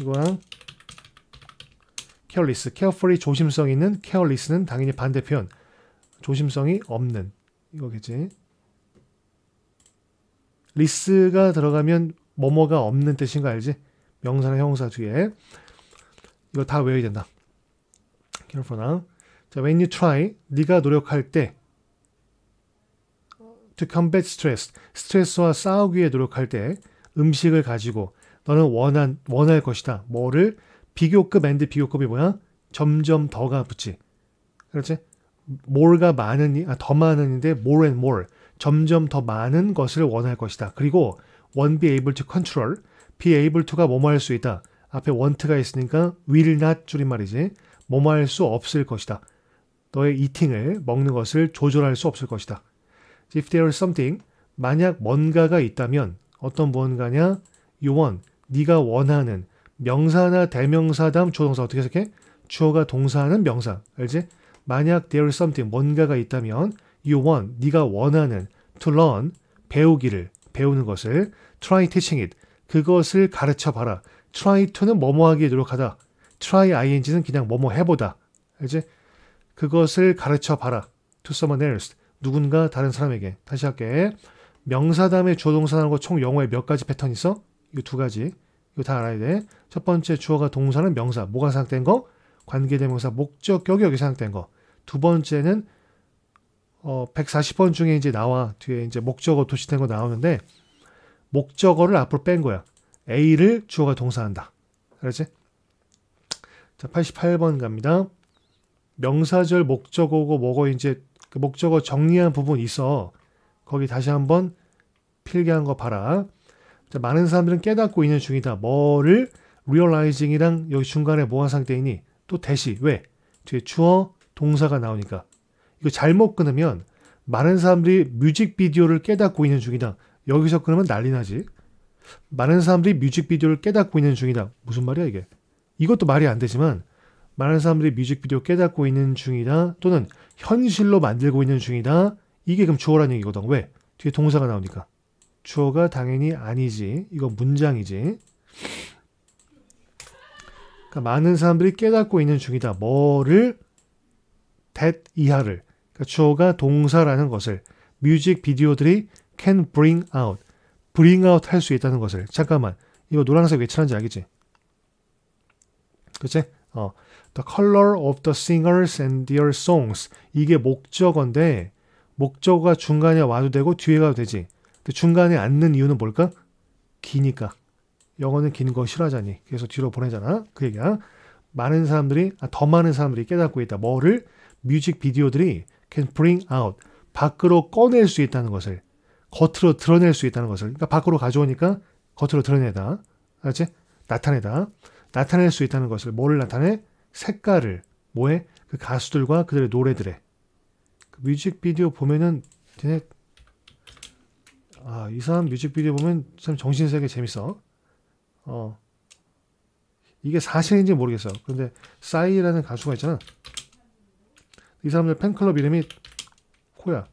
이거랑 careless, carefully 조심성 있는 careless는 당연히 반대 표현. 조심성이 없는 이거겠지. 리스가 들어가면 뭐뭐가 없는 뜻인 거 알지? 명사나 형사 뒤에 이거 다 외워야 된다. careful랑 자, when you try, 네가 노력할 때 to combat stress, 스트레스와 싸우기 위해 노력할 때 음식을 가지고 너는 원한, 원할 것이다. 뭐를? 비교급 and 비교급이 뭐야? 점점 더가 붙지. 그렇지? more가 많은, 아, 더많은데 more and more. 점점 더 많은 것을 원할 것이다. 그리고 won't be able to control, be able to가 뭐뭐 할 수 있다. 앞에 want가 있으니까 will not 줄임말이지. 뭐뭐 할 수 없을 것이다. 너의 이팅을 먹는 것을 조절할 수 없을 것이다. if there's something 만약 뭔가가 있다면 어떤 무언가냐 요원 네가 원하는 명사나 대명사 다음 조동사 어떻게 해석해? 주어가 동사하는 명사 알지? 만약 there's something 뭔가가 있다면 you want 네가 원하는 to learn 배우기를 배우는 것을 try teaching it 그것을 가르쳐 봐라 try to는 뭐뭐 하기에 노력하다 try ing는 그냥 뭐뭐 해보다 알지? 그것을 가르쳐 봐라 to someone else 누군가 다른 사람에게 다시 할게 명사 다음에 주어 동사 라는 거 총 영어에 몇 가지 패턴 있어? 이거두 가지 이거 다 알아야 돼. 첫 번째 주어가 동사는 명사 뭐가 생각된 거? 관계대명사 목적격이 여기 생각된 거. 두 번째는 어 140번 중에 이제 나와 뒤에 이제 목적어 도시된 거 나오는데 목적어를 앞으로 뺀 거야. A를 주어가 동사한다. 알았지? 자, 88번 갑니다. 명사절 목적어고 뭐고 이제 그 목적어 정리한 부분 있어. 거기 다시 한번 필기한 거 봐라. 자, 많은 사람들은 깨닫고 있는 중이다. 뭐를 realizing이랑 여기 중간에 뭐한 상태이니 또 대시 왜 뒤에 주어 동사가 나오니까 이거 잘못 끊으면 많은 사람들이 뮤직비디오를 깨닫고 있는 중이다. 여기서 끊으면 난리 나지. 많은 사람들이 뮤직비디오를 깨닫고 있는 중이다. 무슨 말이야 이게? 이것도 말이 안 되지만 많은 사람들이 뮤직비디오 깨닫고 있는 중이다 또는 현실로 만들고 있는 중이다. 이게 그럼 주어라는 얘기거든. 왜? 뒤에 동사가 나오니까. 주어가 당연히 아니지. 이건 문장이지. 그러니까 많은 사람들이 깨닫고 있는 중이다. 뭐를? that 이하를. 그러니까 주어가 동사라는 것을 뮤직 비디오들이 can bring out. bring out 할 수 있다는 것을. 잠깐만. 이거 노란색 왜 칠한지 알겠지? 그치? 어. The color of the singers and their songs. 이게 목적어인데 목적어가 중간에 와도 되고 뒤에 가도 되지. 근데 중간에 앉는 이유는 뭘까? 기니까. 영어는 긴 거 싫어하자니. 그래서 뒤로 보내잖아. 그 얘기야. 많은 사람들이, 아, 더 많은 사람들이 깨닫고 있다. 뭐를? 뮤직 비디오들이 can bring out. 밖으로 꺼낼 수 있다는 것을. 겉으로 드러낼 수 있다는 것을. 그러니까 밖으로 가져오니까 겉으로 드러내다. 알았지? 나타내다. 나타낼 수 있다는 것을. 뭐를 나타내? 색깔을 뭐에 그 가수들과 그들의 노래들에 그 뮤직비디오 보면은 되네 아이 사람 뮤직비디오 보면 참 정신세계 재밌어 어 이게 사실인지 모르겠어 그런데 싸이라는 가수가 있잖아 이 사람들 팬클럽 이름이 코야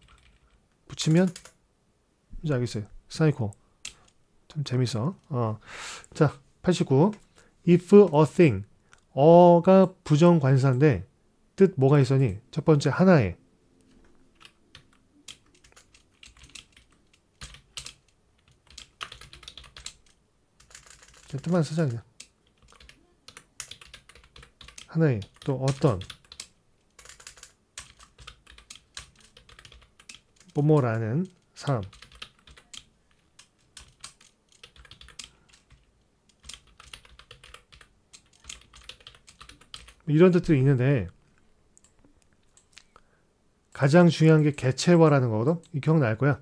붙이면 이제 알겠어요 사이코 참 재밌어 어자 89 if a thing 어가 부정 관사인데 뜻 뭐가 있었니? 첫 번째 하나에 뜻만 쓰자 그냥 하나에 또 어떤 뭐뭐라는 사람 뭐 이런 것들이 있는데 가장 중요한 게 개체화라는 거거든. 이 기억날 거야.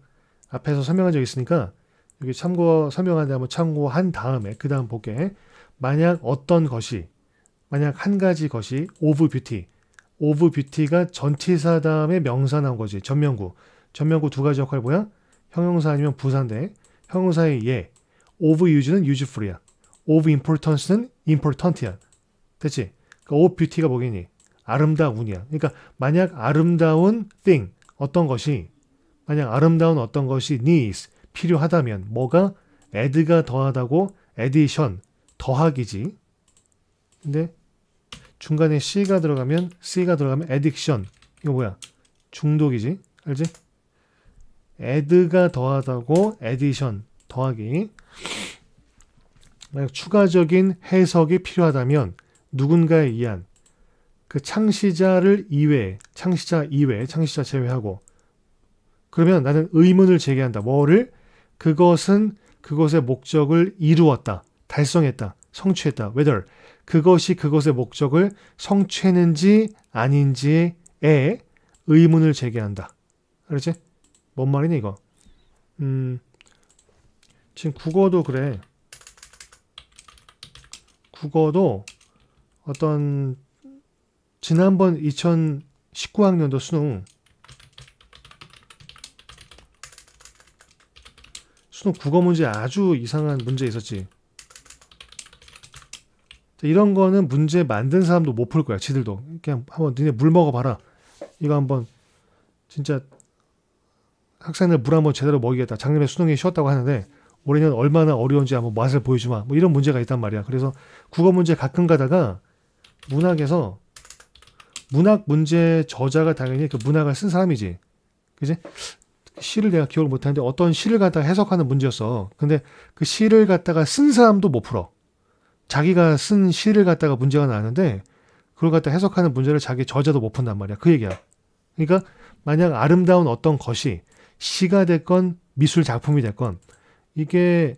앞에서 설명한 적 있으니까 여기 참고 설명한는데 한번 참고한 다음에 그 다음 볼게. 만약 어떤 것이 만약 한 가지 것이 오브 뷰티 오브 뷰티가 전치사담의 명사 나온 거지 전명구전명구두 가지 역할 뭐야? 형용사 아니면 부사인데 형용사의 예 오브 유즈는 유즈풀이야 오브 임포턴스는 임포턴트야 됐지? 그러니까 옷 뷰티가 뭐겠니? 아름다운이야. 그러니까 만약 아름다운 thing 어떤 것이 만약 아름다운 어떤 것이 needs 필요하다면 뭐가 add가 더하다고 addition 더하기지. 근데 중간에 c가 들어가면 c가 들어가면 addiction 이거 뭐야? 중독이지. 알지? add가 더하다고 addition 더하기. 만약 추가적인 해석이 필요하다면 누군가에 의한 그 창시자를 이외, 창시자 이외, 창시자 제외하고 그러면 나는 의문을 제기한다. 뭐를? 그것은 그것의 목적을 이루었다. 달성했다. 성취했다. whether 그것이 그것의 목적을 성취했는지 아닌지에 의문을 제기한다. 그렇지뭔말이냐 이거? 음. 지금 국어도 그래. 국어도 어떤 지난번 2019학년도 수능 수능 국어 문제 아주 이상한 문제 있었지. 이런 거는 문제 만든 사람도 못 풀 거야. 지들도. 그냥 한번 니네 물 먹어봐라. 이거 한번 진짜 학생들 물 한번 제대로 먹이겠다. 작년에 수능이 쉬웠다고 하는데 올해는 얼마나 어려운지 한번 맛을 보여주마. 뭐 이런 문제가 있단 말이야. 그래서 국어 문제 가끔 가다가 문학에서 문학 문제 저자가 당연히 그 문학을 쓴 사람이지. 그지? 시를 내가 기억을 못하는데 어떤 시를 갖다가 해석하는 문제였어. 근데 그 시를 갖다가 쓴 사람도 못 풀어. 자기가 쓴 시를 갖다가 문제가 나는데 그걸 갖다 해석하는 문제를 자기 저자도 못 푼단 말이야. 그 얘기야. 그러니까 만약 아름다운 어떤 것이 시가 됐건 미술 작품이 됐건 이게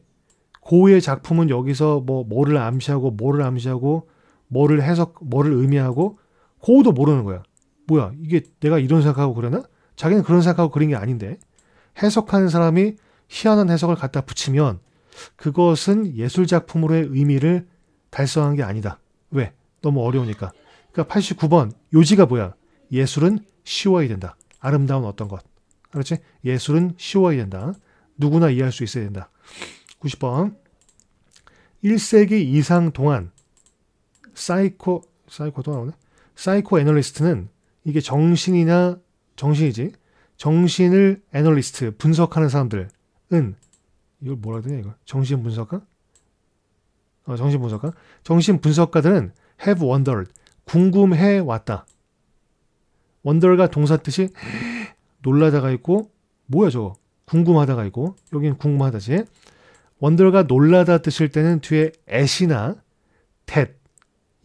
고의 작품은 여기서 뭐 뭐를 암시하고 뭐를 암시하고 뭐를 해석, 뭐를 의미하고 고우도 모르는 거야. 뭐야, 이게 내가 이런 생각하고 그러나? 자기는 그런 생각하고 그린 게 아닌데 해석하는 사람이 희한한 해석을 갖다 붙이면 그것은 예술 작품으로의 의미를 달성한 게 아니다. 왜? 너무 어려우니까. 그러니까 89번 요지가 뭐야? 예술은 쉬워야 된다. 아름다운 어떤 것. 그렇지? 예술은 쉬워야 된다. 누구나 이해할 수 있어야 된다. 90번. 1세기 이상 동안 사이코 사이코또 나오네. 사이코 애널리스트는 이게 정신이나 정신이지 정신을 애널리스트 분석하는 사람들은 이걸 뭐라 해야 되냐 이거 정신 분석가? 어, 정신 분석가? 정신 분석가들은 have wondered 궁금해 왔다. 원더가 동사 뜻이 놀라다가 있고 뭐야 저거 궁금하다가 있고 여기는 궁금하다지 원더가 놀라다 뜻일 때는 뒤에 at이나 that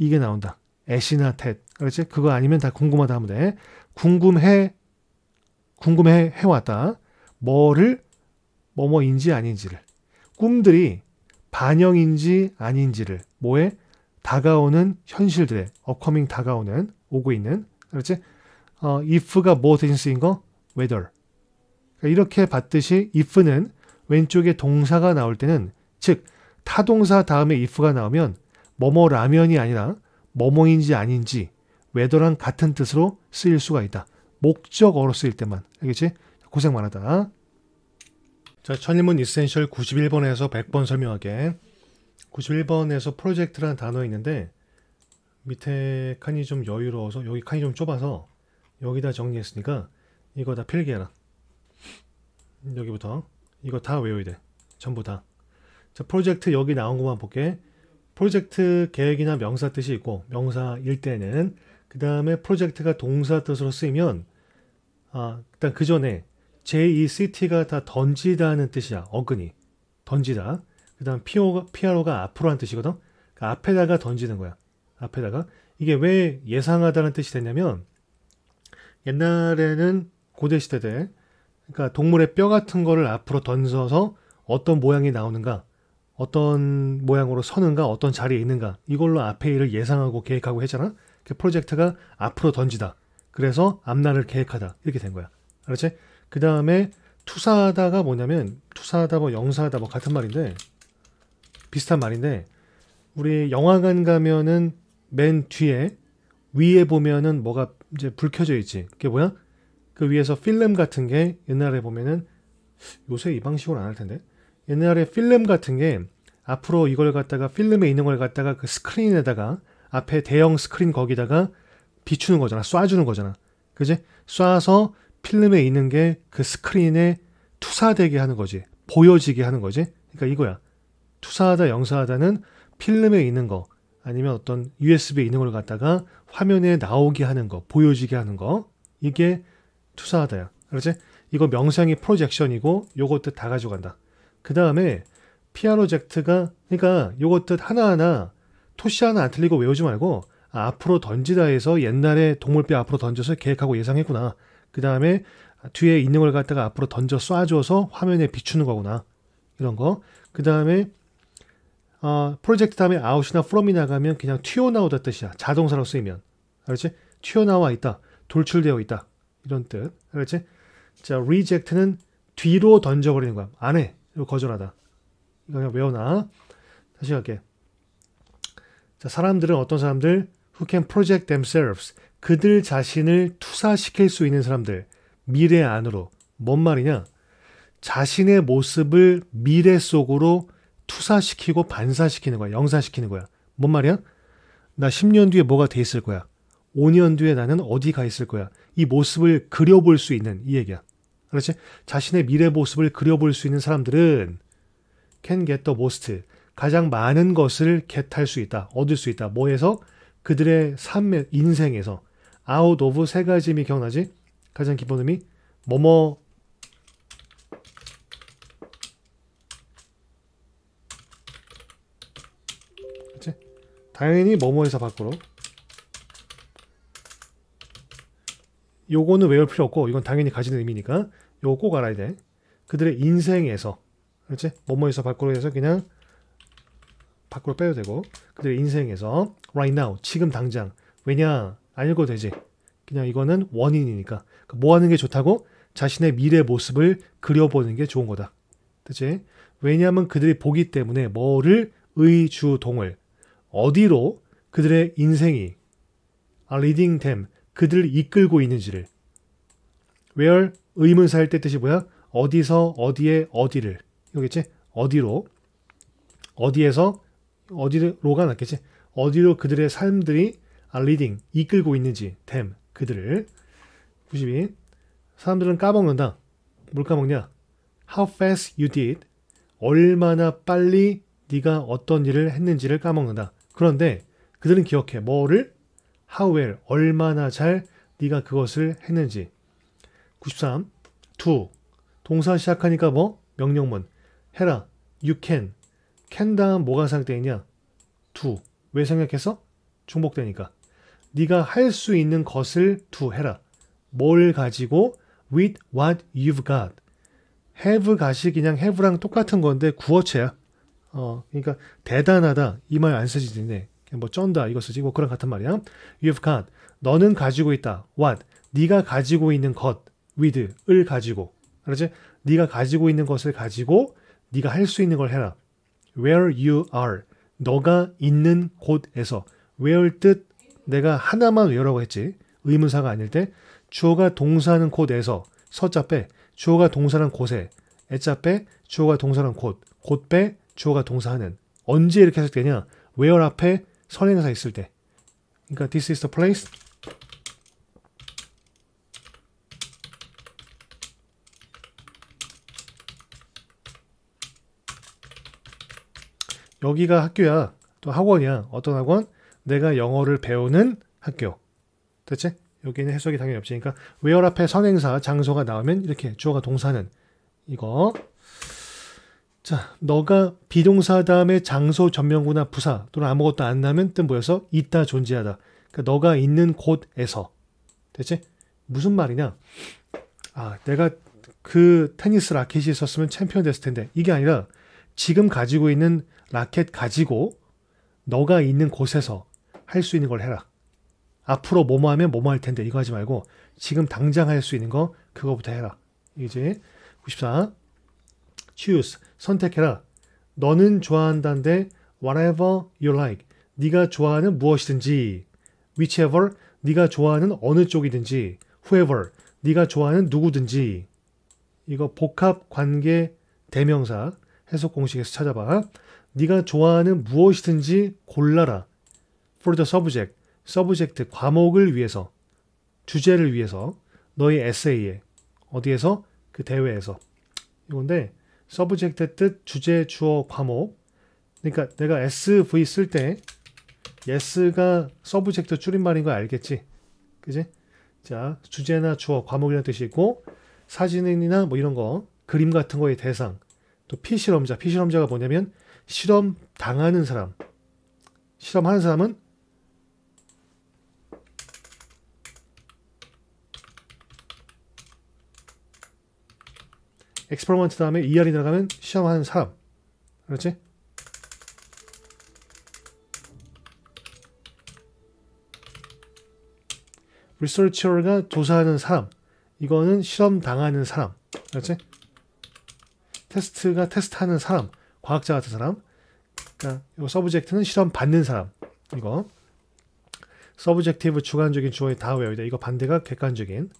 이게 나온다. 애시나 텟. 그렇지? 그거 아니면 다 궁금하다 하면 돼. 궁금해, 궁금해 해왔다. 뭐를, 뭐뭐인지 아닌지를. 꿈들이 반영인지 아닌지를. 뭐에? 다가오는 현실들에. 어커밍 다가오는, 오고 있는. 그렇지? 어, if가 뭐 대신 쓰인 거? whether. 그러니까 이렇게 봤듯이 if는 왼쪽에 동사가 나올 때는, 즉, 타동사 다음에 if가 나오면 뭐뭐 라면이 아니라 뭐뭐인지 아닌지 외도랑 같은 뜻으로 쓰일 수가 있다. 목적어로 쓰일 때만. 알겠지? 고생 많았다. 자, 천일문 이센셜 91번에서 100번 설명하게. 91번에서 프로젝트라는 단어 있는데 밑에 칸이 좀 여유로워서 여기 칸이 좀 좁아서 여기다 정리했으니까 이거 다 필기해라. 여기부터 이거 다 외워야 돼. 전부 다. 자, 프로젝트 여기 나온 것만 볼게. 프로젝트 계획이나 명사 뜻이 있고 명사일 때는 그 다음에 프로젝트가 동사 뜻으로 쓰이면 아, 일단 그 전에 JECT가 다 던지다는 뜻이야. 어근이. 던지다. 그 다음 PO가, PRO가 앞으로 한 뜻이거든. 그러니까 앞에다가 던지는 거야. 앞에다가. 이게 왜 예상하다는 뜻이 되냐면 옛날에는 고대시대 때 그러니까 동물의 뼈 같은 거를 앞으로 던져서 어떤 모양이 나오는가 어떤 모양으로 서는가 어떤 자리에 있는가 이걸로 앞에 일을 예상하고 계획하고 했잖아. 그 프로젝트가 앞으로 던지다. 그래서 앞날을 계획하다 이렇게 된 거야. 알았지? 그 다음에 투사하다가 뭐냐면 투사하다 뭐 영사하다 뭐 같은 말인데 비슷한 말인데 우리 영화관 가면은 맨 뒤에 위에 보면은 뭐가 이제 불 켜져 있지. 그게 뭐야? 그 위에서 필름 같은 게 옛날에 보면은 요새 이 방식으로 안 할 텐데 옛날에 필름 같은 게 앞으로 이걸 갖다가 필름에 있는 걸 갖다가 그 스크린에다가 앞에 대형 스크린 거기다가 비추는 거잖아. 쏴주는 거잖아. 그지? 쏴서 필름에 있는 게 그 스크린에 투사되게 하는 거지. 보여지게 하는 거지. 그러니까 이거야. 투사하다, 영사하다는 필름에 있는 거 아니면 어떤 USB에 있는 걸 갖다가 화면에 나오게 하는 거, 보여지게 하는 거. 이게 투사하다야. 그렇지? 이거 명상이 프로젝션이고 요것도 다 가져간다. 그 다음에 피아로젝트가 그러니까 요것 뜻 하나하나 토시 하나 안 틀리고 외우지 말고 아, 앞으로 던지다 해서 옛날에 동물뼈 앞으로 던져서 계획하고 예상했구나. 그 다음에 뒤에 있는 걸 갖다가 앞으로 던져 쏴줘서 화면에 비추는 거구나. 이런 거. 그 다음에 어, 프로젝트 다음에 아웃이나 프롬이 나가면 그냥 튀어나오다 뜻이야. 자동사로 쓰이면. 알았지? 튀어나와 있다. 돌출되어 있다. 이런 뜻. 알았지? 자, 리젝트는 뒤로 던져버리는 거야. 안 해. 이거 거절하다. 이거 그냥 외워놔. 다시 갈게. 자, 사람들은 어떤 사람들? Who can project themselves. 그들 자신을 투사시킬 수 있는 사람들. 미래 안으로. 뭔 말이냐? 자신의 모습을 미래 속으로 투사시키고 반사시키는 거야. 영사시키는 거야. 뭔 말이야? 나 10년 뒤에 뭐가 돼 있을 거야. 5년 뒤에 나는 어디 가 있을 거야. 이 모습을 그려볼 수 있는 이 얘기야. 그렇지? 자신의 미래 모습을 그려볼 수 있는 사람들은 can get the most. 가장 많은 것을 get할 수 있다. 얻을 수 있다. 뭐에서? 그들의 삶의, 인생에서. out of 세 가지 의미 기억나지? 가장 기본 의미. 뭐뭐 그렇 당연히 뭐뭐에서 밖으로 요거는 외울 필요 없고 이건 당연히 가지는 의미니까 요거 꼭 알아야 돼. 그들의 인생에서 그렇지? 뭐뭐에서 밖으로 해서 그냥 밖으로 빼도 되고 그들의 인생에서 right now 지금 당장 왜냐 안 읽어도 되지. 그냥 이거는 원인이니까 그러니까 뭐 하는 게 좋다고 자신의 미래 모습을 그려보는 게 좋은 거다. 그치? 왜냐하면 그들이 보기 때문에 뭐를 의주동을 어디로 그들의 인생이 are leading them 그들을 이끌고 있는지를. where 의문사일 때 뜻이 뭐야? 어디서 어디에 어디를. 여기겠지? 어디로. 어디에서 어디로가 낫겠지? 어디로 그들의 삶들이 are 아, leading, 이끌고 있는지, them, 그들을. 92. 사람들은 까먹는다. 뭘 까먹냐? How fast you did. 얼마나 빨리 네가 어떤 일을 했는지를 까먹는다. 그런데 그들은 기억해. 뭐를? how well 얼마나 잘 네가 그것을 했는지 93 2. 동사 시작하니까 뭐 명령문 해라 you can can 다음 뭐가 상태이냐 2. 왜생각해서 중복되니까 네가 할 수 있는 것을 to 해라 뭘 가지고 with what you've got have 가시 그냥 have랑 똑같은 건데 구어체야 어 그러니까 대단하다 이 말 안 쓰지 되네 뭐 쩐다 이거 쓰지 뭐 그런 같은 말이야. You've got 너는 가지고 있다. What 네가 가지고 있는 것 with을 가지고 알았지? 네가 가지고 있는 것을 가지고 네가 할 수 있는 걸 해라. Where you are 너가 있는 곳에서 where 뜻 내가 하나만 외우라고 했지 의문사가 아닐 때 주어가 동사는 하 곳에서 서자 빼 주어가 동사는 하 곳에 애자 빼 주어가 동사는 하 곳, 곳빼 주어가 동사하는 언제 이렇게 해석되냐? where 앞에 선행사 있을 때 그러니까 this is the place 여기가 학교야 또 학원이야 어떤 학원 내가 영어를 배우는 학교 됐지? 여기는 해석이 당연히 없으니까 where 앞에 선행사 장소가 나오면 이렇게 주어가 동사는 이거 자, 너가 비동사 다음에 장소, 전명구나 부사 또는 아무것도 안 나면 뜻모여서 있다, 존재하다. 그러니까 너가 있는 곳에서. 대체 무슨 말이냐? 아, 내가 그 테니스 라켓이 있었으면 챔피언 됐을 텐데. 이게 아니라 지금 가지고 있는 라켓 가지고 너가 있는 곳에서 할 수 있는 걸 해라. 앞으로 뭐뭐 하면 뭐뭐 할 텐데 이거 하지 말고 지금 당장 할 수 있는 거 그거부터 해라. 이제 94. choose 선택해라. 너는 좋아한다는데 whatever you like 네가 좋아하는 무엇이든지 whichever 네가 좋아하는 어느 쪽이든지 whoever 네가 좋아하는 누구든지 이거 복합 관계 대명사 해석 공식에서 찾아봐. 네가 좋아하는 무엇이든지 골라라. for the subject, subject 과목을 위해서 주제를 위해서 너의 에세이에 어디에서 그 대회에서 이건데 서브젝트 뜻 주제 주어 과목 그러니까 내가 sv 쓸때 yes가 서브젝트 줄임말인 거 알겠지 그지? 자 주제나 주어 과목이라는 뜻이 있고 사진이나 뭐 이런 거 그림 같은 거의 대상 또 피실험자 피실험자가 뭐냐면 실험 당하는 사람 실험하는 사람은 엑스퍼먼트 다음에 ER이 들어가면 시험하는 사람. 그렇지? 리서치어가 조사하는 사람. 이거는 실험 당하는 사람. 그렇지? 테스트가 테스트하는 사람. 과학자 같은 사람. 그러니까 이 서브젝트는 실험 받는 사람. 이거. 서브젝티브 주관적인 주어에 다 외워야 돼. 이거 반대가 객관적인.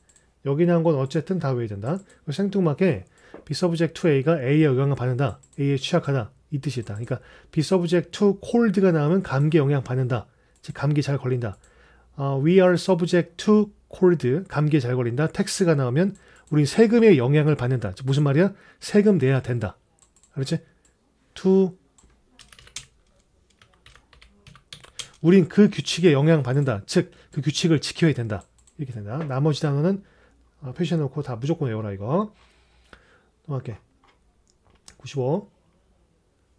여기 나온 건 어쨌든 다 외워야 된다. 생뚱맞게 be subject to A가 A의 영향을 받는다. A에 취약하다. 이 뜻이다. 그러니까 be subject to cold가 나오면 감기 영향 받는다. 즉 감기 잘 걸린다. Uh, we are subject to cold. 감기잘 걸린다. tax가 나오면 우린 세금의 영향을 받는다. 무슨 말이야? 세금 내야 된다. 알았지? to 우린 그 규칙에 영향 받는다. 즉 그 규칙을 지켜야 된다. 이렇게 된다. 나머지 단어는 어, 표시해놓고 다 무조건 외워라 이거. 오케이. 95.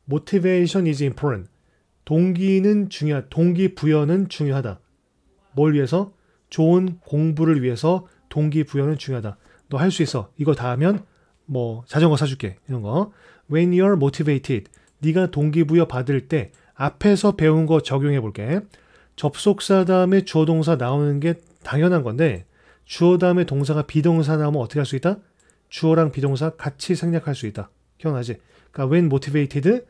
Motivation is important. 동기는 중요하, 동기 부여는 중요하다. 뭘 위해서? 좋은 공부를 위해서 동기 부여는 중요하다. 너 할 수 있어. 이거 다 하면 뭐 자전거 사줄게 이런 거. When you're motivated, 네가 동기부여 받을 때 앞에서 배운 거 적용해 볼게. 접속사 다음에 주어 동사 나오는 게 당연한 건데 주어 다음에 동사가 비동사 나오면 어떻게 할 수 있다? 주어랑 비동사 같이 생략할 수 있다. 기억나지? 그러니까 when motivated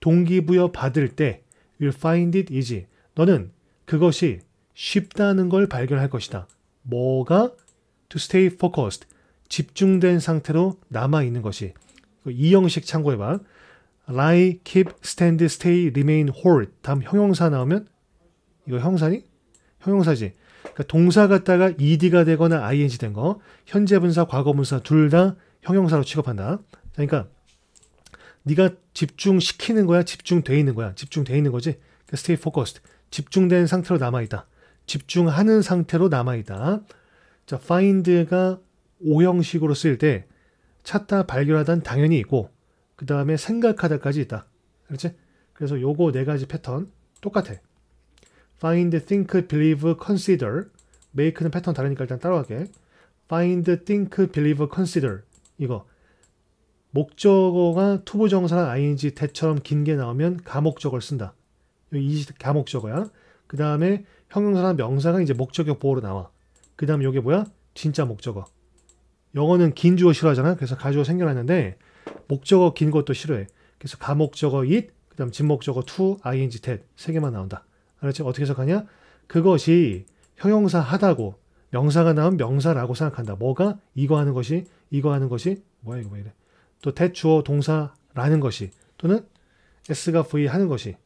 동기부여 받을 때 you'll find it easy. 너는 그것이 쉽다는 걸 발견할 것이다. 뭐가 to stay focused 집중된 상태로 남아 있는 것이 그 이 형식 참고해봐. lie, keep, stand, stay, remain, hold 다음 형용사 나오면 이거 형사니? 형용사지. 그러니까 동사 갖다가 ed가 되거나 ing 된 거, 현재 분사, 과거 분사 둘 다 형용사로 취급한다. 그러니까 네가 집중시키는 거야, 집중돼 있는 거야, 집중돼 있는 거지. 그러니까 stay focused. 집중된 상태로 남아 있다. 집중하는 상태로 남아 있다. 자, find가 오형식으로 쓰일 때 찾다, 발견하단 당연히 있고 그 다음에 생각하다까지 있다. 그렇지? 그래서 요거 네 가지 패턴 똑같아. find, think, believe, consider make는 패턴 다르니까 일단 따로 하게 find, think, believe, consider 이거 목적어가 투부정사랑 ing 대처럼 긴 게 나오면 가목적어를 쓴다. 이 가목적어야. 그 다음에 형용사랑 명사가 이제 목적격 보호로 나와. 그 다음 에 이게 뭐야? 진짜 목적어. 영어는 긴 주어 싫어하잖아. 그래서 가주어 생겨났는데 목적어 긴 것도 싫어해. 그래서 가목적어 it, 그 다음 진목적어 to, ing, that 세 개만 나온다. 그렇지 어떻게 해석하냐? 그것이 형용사 하다고 명사가 나온 명사라고 생각한다. 뭐가 이거 하는 것이 이거 하는 것이 뭐야 이거 왜 이래? 또 대주어 동사라는 것이 또는 s가 v 하는 것이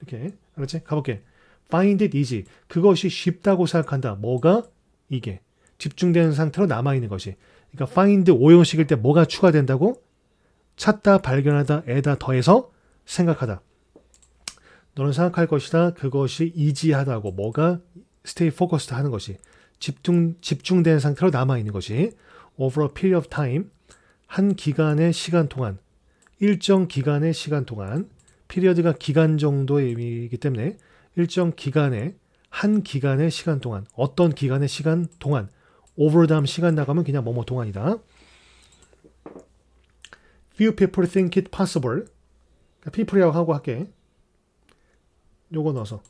이렇게 그렇지? 가볼게. find it easy 그것이 쉽다고 생각한다. 뭐가 이게 집중되는 상태로 남아 있는 것이. 그러니까 find 오형식일 때 뭐가 추가된다고? 찾다, 발견하다, 에다 더해서 생각하다. 너는 생각할 것이다. 그것이 이지하다고 뭐가 stay focused 하는 것이 집중 집중된 상태로 남아 있는 것이 over a period of time 한 기간의 시간 동안 일정 기간의 시간 동안 피리어드가 기간 정도의 의미이기 때문에 일정 기간의 한 기간의 시간 동안 어떤 기간의 시간 동안 over 다음 시간 나가면 그냥 뭐뭐 동안이다. Few people think it possible. 그러니까 people이라고 하고 할게. 요거 넣어서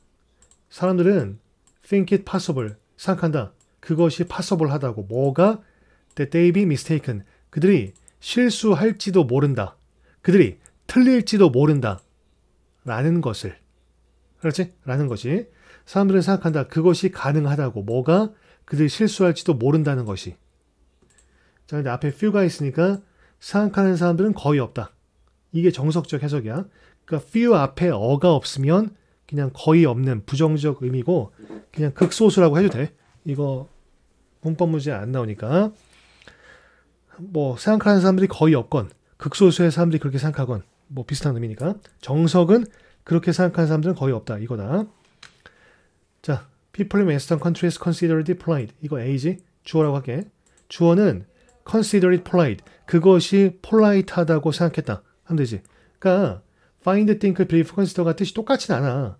사람들은 think it possible 생각한다. 그것이 possible 하다고 뭐가 that they be mistaken 그들이 실수할지도 모른다. 그들이 틀릴지도 모른다. 라는 것을 그렇지? 라는 것이 사람들은 생각한다. 그것이 가능하다고 뭐가 그들이 실수할지도 모른다는 것이 자 근데 앞에 few가 있으니까 생각하는 사람들은 거의 없다. 이게 정석적 해석이야. 그러니까 few 앞에 어가 없으면 그냥 거의 없는 부정적 의미고 그냥 극소수라고 해도 돼. 이거 문법 문제 안 나오니까. 뭐 생각하는 사람들이 거의 없건 극소수의 사람들이 그렇게 생각하건 뭐 비슷한 의미니까 정석은 그렇게 생각하는 사람들은 거의 없다 이거다. 자, people in Western countries consider it polite. 이거 A지 주어라고 할게. 주어는 consider it polite. 그것이 polite하다고 생각했다 하면 되지. 그러니까 파인드 d 크브 i n k b r i e 가 뜻이 똑같진 않아.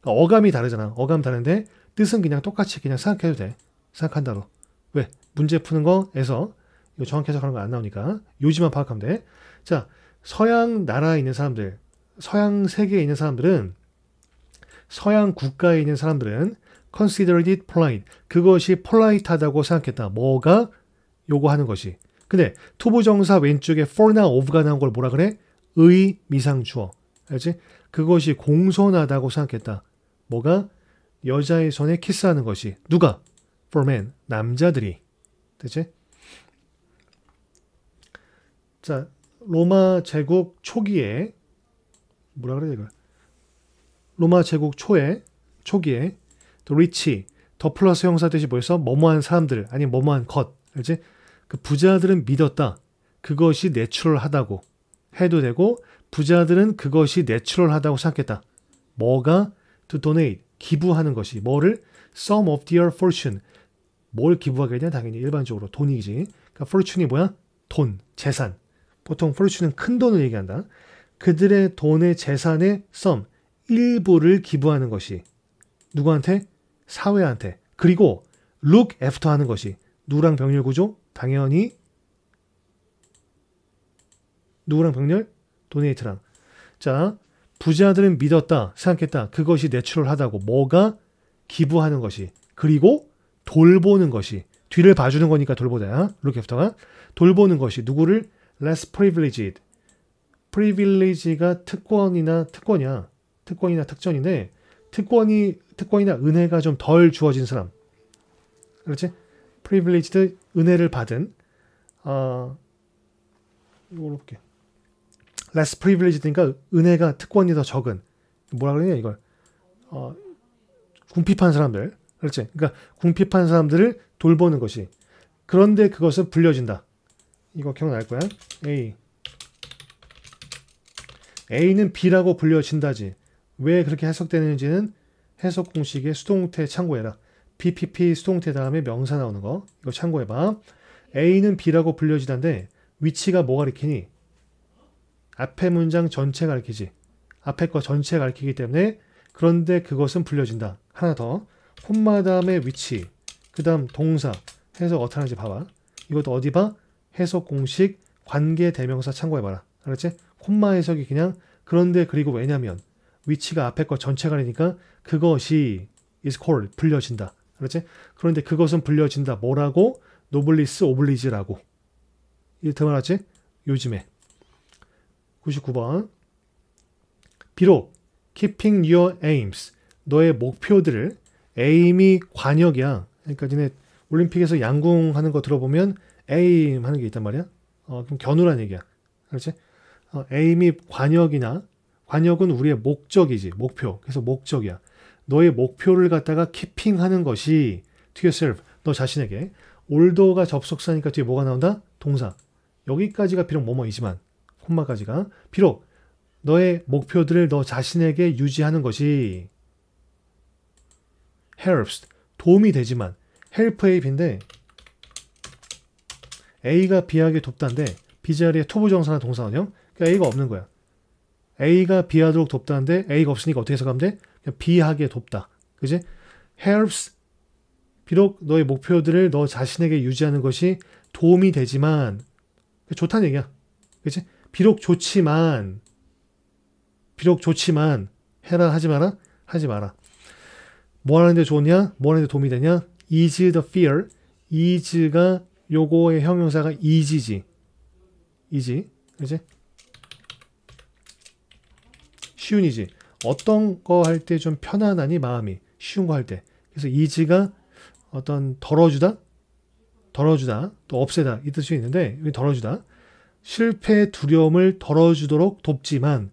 그러니까 어감이 다르잖아. 어감 다른데 뜻은 그냥 똑같이 그냥 생각해도 돼. 생각한다로. 왜? 문제 푸는 거에서 이거 정확히 해석하는 거 안 나오니까 요지만 파악하면 돼. 자, 서양 나라에 있는 사람들, 서양 세계에 있는 사람들은 서양 국가에 있는 사람들은 considered it polite. 그것이 polite하다고 생각했다. 뭐가 요구 하는 것이. 근데 투부정사 왼쪽에 for나 of가 나온 걸 뭐라 그래? 의 미상주어. 알지? 그것이 공손하다고 생각했다. 뭐가? 여자의 손에 키스하는 것이. 누가? For men. 남자들이. 되지? 자, 로마 제국 초기에, 뭐라 그래, 이걸? 로마 제국 초에, 초기에, 더 리치, 더 플러스 형사 뜻이 뭐였어? 뭐뭐한 사람들, 아니 뭐뭐한 것. 알지? 그 부자들은 믿었다. 그것이 내추럴하다고. 해도 되고 부자들은 그것이 내추럴하다고 생각했다. 뭐가 to donate 기부하는 것이 뭐를 sum of their fortune 뭘 기부하게 되냐 당연히 일반적으로 돈이지. 그러니까 fortune이 뭐야? 돈, 재산. 보통 fortune은 큰 돈을 얘기한다. 그들의 돈의 재산의 sum 일부를 기부하는 것이 누구한테? 사회한테. 그리고 look after 하는 것이 누랑 병렬 구조? 당연히 누구랑 병렬? 도네이트랑. 자, 부자들은 믿었다, 생각했다. 그것이 내추럴하다고. 뭐가? 기부하는 것이. 그리고 돌보는 것이. 뒤를 봐주는 거니까 돌보다. 룩애프터가. 돌보는 것이. 누구를? less privileged. privilege가 특권이나 특권이야. 특권이나 특전인데 특권이 특권이나 은혜가 좀 덜 주어진 사람. 그렇지? privileged 은혜를 받은 아 이걸로 볼게. less privileged니까 은혜가 특권이 더 적은 뭐라 그러냐 이걸 어, 궁핍한 사람들 그렇지 그러니까 궁핍한 사람들을 돌보는 것이 그런데 그것은 불려진다 이거 기억날 거야 A A는 B라고 불려진다지 왜 그렇게 해석되는지는 해석 공식의 수동태 참고해라 PPP 수동태 다음에 명사 나오는 거 이거 참고해봐 A는 B라고 불려지는데 위치가 뭐가 리키니 앞에 문장 전체 가리키지. 앞에거 전체 가리키기 때문에 그런데 그것은 불려진다. 하나 더. 콤마 담의 위치. 그 다음 동사. 해석 어떻게 하는지 봐봐. 이것도 어디 봐? 해석 공식 관계 대명사 참고해봐라. 알았지? 콤마 해석이 그냥 그런데 그리고 왜냐면 위치가 앞에 거 전체가 아니니까 그것이 is called 불려진다. 알았지? 그런데 그것은 불려진다. 뭐라고? 노블리스 오블리지라고. 이렇게 말하지? 요즘에. 99번. 비록 keeping your aims 너의 목표들을 aim이 관역이야. 그러니까 이제 올림픽에서 양궁하는 거 들어보면 aim 하는 게 있단 말이야. 어, 그럼 견우란 얘기야. 그렇지? 어, aim이 관역이나 관역은 우리의 목적이지. 목표. 그래서 목적이야. 너의 목표를 갖다가 keeping 하는 것이 to yourself 너 자신에게 올도가 접속사니까 뒤에 뭐가 나온다? 동사. 여기까지가 비록 뭐뭐이지만 콤마까지가 비록 너의 목표들을 너 자신에게 유지하는 것이 helps 도움이 되지만 help a인데 a가 b하게 돕다인데 b 자리에 투부 정사나 동사원형 그러니까 a가 없는 거야. a가 b하도록 돕다는데 a가 없으니까 어떻게 해석하면 돼? 그냥 b하게 돕다. 그지? helps 비록 너의 목표들을 너 자신에게 유지하는 것이 도움이 되지만 좋다는 얘기야. 그치? 비록 좋지만 비록 좋지만 해라 하지 마라 하지 마라. 뭐 하는데 좋냐? 뭐 하는데 도움이 되냐? is the fear. is가 요거의 형용사가 e a s 지 easy. 그지? 쉬운이지. 어떤 거 할 때 좀 편안하니 마음이 쉬운 거 할 때. 그래서 이지가 어떤 덜어주다, 덜어주다, 또 없애다 이 뜻이 있는데 여기 덜어주다. 실패의 두려움을 덜어주도록 돕지만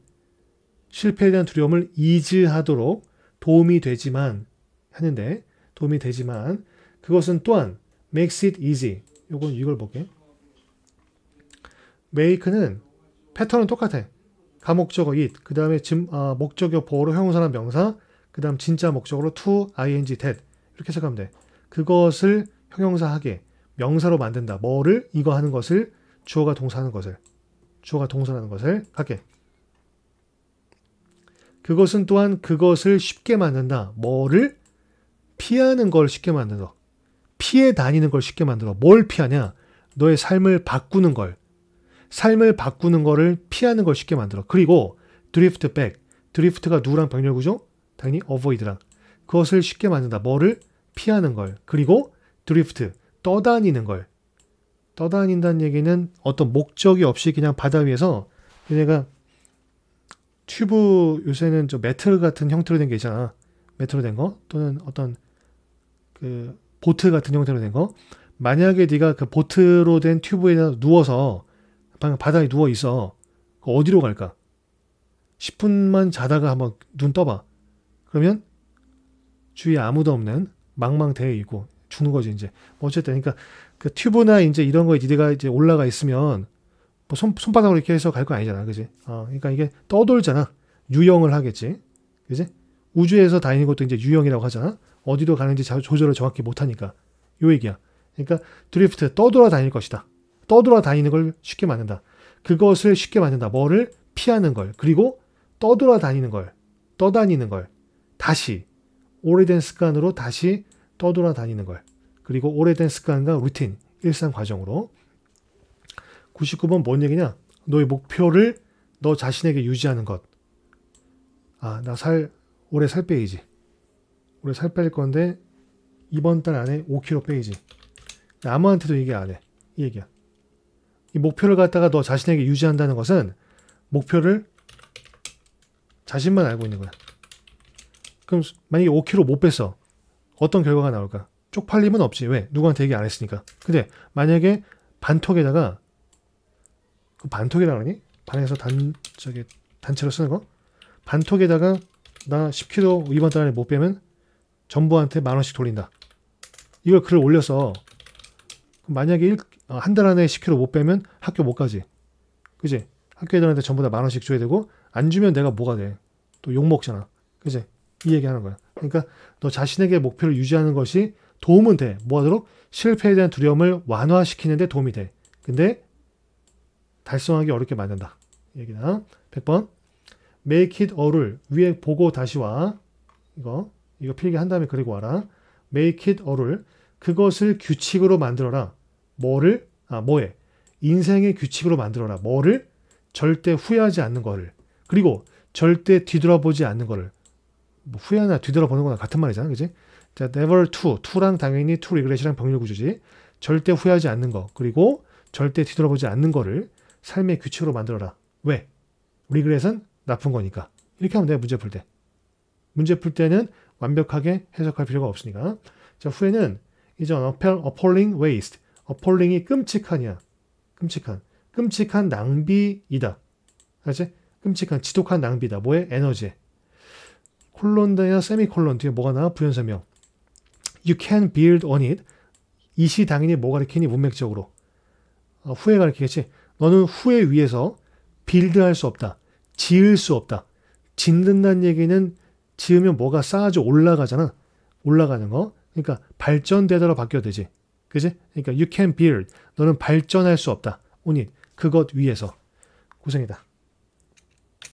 실패에 대한 두려움을 이즈하도록 도움이 되지만 하는데 도움이 되지만 그것은 또한 makes it easy. 요건 이걸 볼게. make는 패턴은 똑같아. 가목적어 it, 그 다음에 아, 목적어 보어로 형용사나 명사, 그 다음 진짜 목적으로 to, ing, that 이렇게 생각하면 돼. 그것을 형용사하게 명사로 만든다. 뭐를 이거 하는 것을 주어가 동사하는 것을 주어가 동사하는 것을 할게 그것은 또한 그것을 쉽게 만든다. 뭐를 피하는 걸 쉽게 만들어. 피해 다니는 걸 쉽게 만들어. 뭘 피하냐? 너의 삶을 바꾸는 걸. 삶을 바꾸는 거를 피하는 걸 쉽게 만들어. 그리고 드리프트 백. 드리프트가 누구랑 병렬구죠? 당연히 어보이드랑. 그것을 쉽게 만든다. 뭐를 피하는 걸. 그리고 드리프트 떠다니는 걸. 떠다닌다는 얘기는 어떤 목적이 없이 그냥 바다 위에서 얘네가 튜브 요새는 저 메틀 같은 형태로 된 게 있잖아. 메틀로 된 거 또는 어떤 그 보트 같은 형태로 된 거. 만약에 네가 그 보트로 된 튜브에 누워서 방금 바닥에 누워 있어. 어디로 갈까? 10분만 자다가 한번 눈 떠봐. 그러면 주위에 아무도 없는 망망대해 있고 주는 거지 이제 뭐 어쨌든 그러니까 그 튜브나 이제 이런 거에 니네가 이제 올라가 있으면 뭐 손, 손바닥으로 이렇게 해서 갈 거 아니잖아 그지 어 그러니까 이게 떠돌잖아 유형을 하겠지 그지 우주에서 다니는 것도 이제 유형이라고 하잖아 어디로 가는지 조절을 정확히 못하니까 요 얘기야 그러니까 드리프트 떠돌아 다닐 것이다 떠돌아 다니는 걸 쉽게 만든다 그것을 쉽게 만든다 뭐를 피하는 걸 그리고 떠돌아 다니는 걸 떠다니는 걸 다시 오래된 습관으로 다시 떠돌아 다니는 걸 그리고 오래된 습관과 루틴, 일상 과정으로. 99번 뭔 얘기냐? 너의 목표를 너 자신에게 유지하는 것. 아, 나 살, 올해 살빼이지 올해 살뺄 건데, 이번 달 안에 5kg 빼이지 아무한테도 얘기 안 해. 이 얘기야. 이 목표를 갖다가 너 자신에게 유지한다는 것은 목표를 자신만 알고 있는 거야. 그럼 만약에 5kg 못 뺐어. 어떤 결과가 나올까? 쪽팔림은 없지. 왜? 누구한테 얘기 안 했으니까. 근데 만약에 반톡에다가 그반톡이라그러니 반에서 단 저기 단체로 쓰는 거? 반톡에다가 나 10kg 이번 달 안에 못 빼면 전부한테 만 원씩 돌린다. 이걸 글을 올려서 만약에 어, 한달 안에 10kg 못 빼면 학교 못 가지. 그지? 학교 애들한테 전부 다 만 원씩 줘야 되고 안 주면 내가 뭐가 돼? 또 욕 먹잖아. 그지? 이 얘기 하는 거야. 그러니까 너 자신에게 목표를 유지하는 것이 도움은 돼. 뭐 하도록? 실패에 대한 두려움을 완화시키는 데 도움이 돼. 근데 달성하기 어렵게 만든다. 얘기다. 100번. make it all을 위에 보고 다시 와. 이거 이거 필기한 다음에 그리고 와라. make it all을 그것을 규칙으로 만들어라. 뭐를? 아, 뭐에? 인생의 규칙으로 만들어라. 뭐를? 절대 후회하지 않는 거를. 그리고 절대 뒤돌아보지 않는 거를. 뭐 후회나 뒤돌아보는 거나 같은 말이잖아. 그지? 자, never to. to란 당연히 to regret이랑 병렬 구조지. 절대 후회하지 않는 거. 그리고 절대 뒤돌아보지 않는 거를 삶의 규칙으로 만들어라. 왜? regret은 나쁜 거니까. 이렇게 하면 돼, 문제 풀 때. 문제 풀 때는 완벽하게 해석할 필요가 없으니까. 자, 후에는 이제 appalling waste. appalling이 끔찍하냐 끔찍한. 끔찍한 낭비이다. 알지? 끔찍한, 지독한 낭비다. 뭐에? 에너지에. 콜론 대야 세미콜론 뒤에 뭐가 나와? 부연설명. You can build on it. 이시당연히 뭐 가리키니 이 문맥적으로. 어, 후에 가리키겠지. 너는 후에 위해서 빌드할 수 없다. 지을 수 없다. 짓는다는 얘기는 지으면 뭐가 쌓아져 올라가잖아. 올라가는 거. 그러니까 발전되더라 바뀌어야 되지. 그지? 그러니까 you can build. 너는 발전할 수 없다. on 그것 위해서. 고생이다.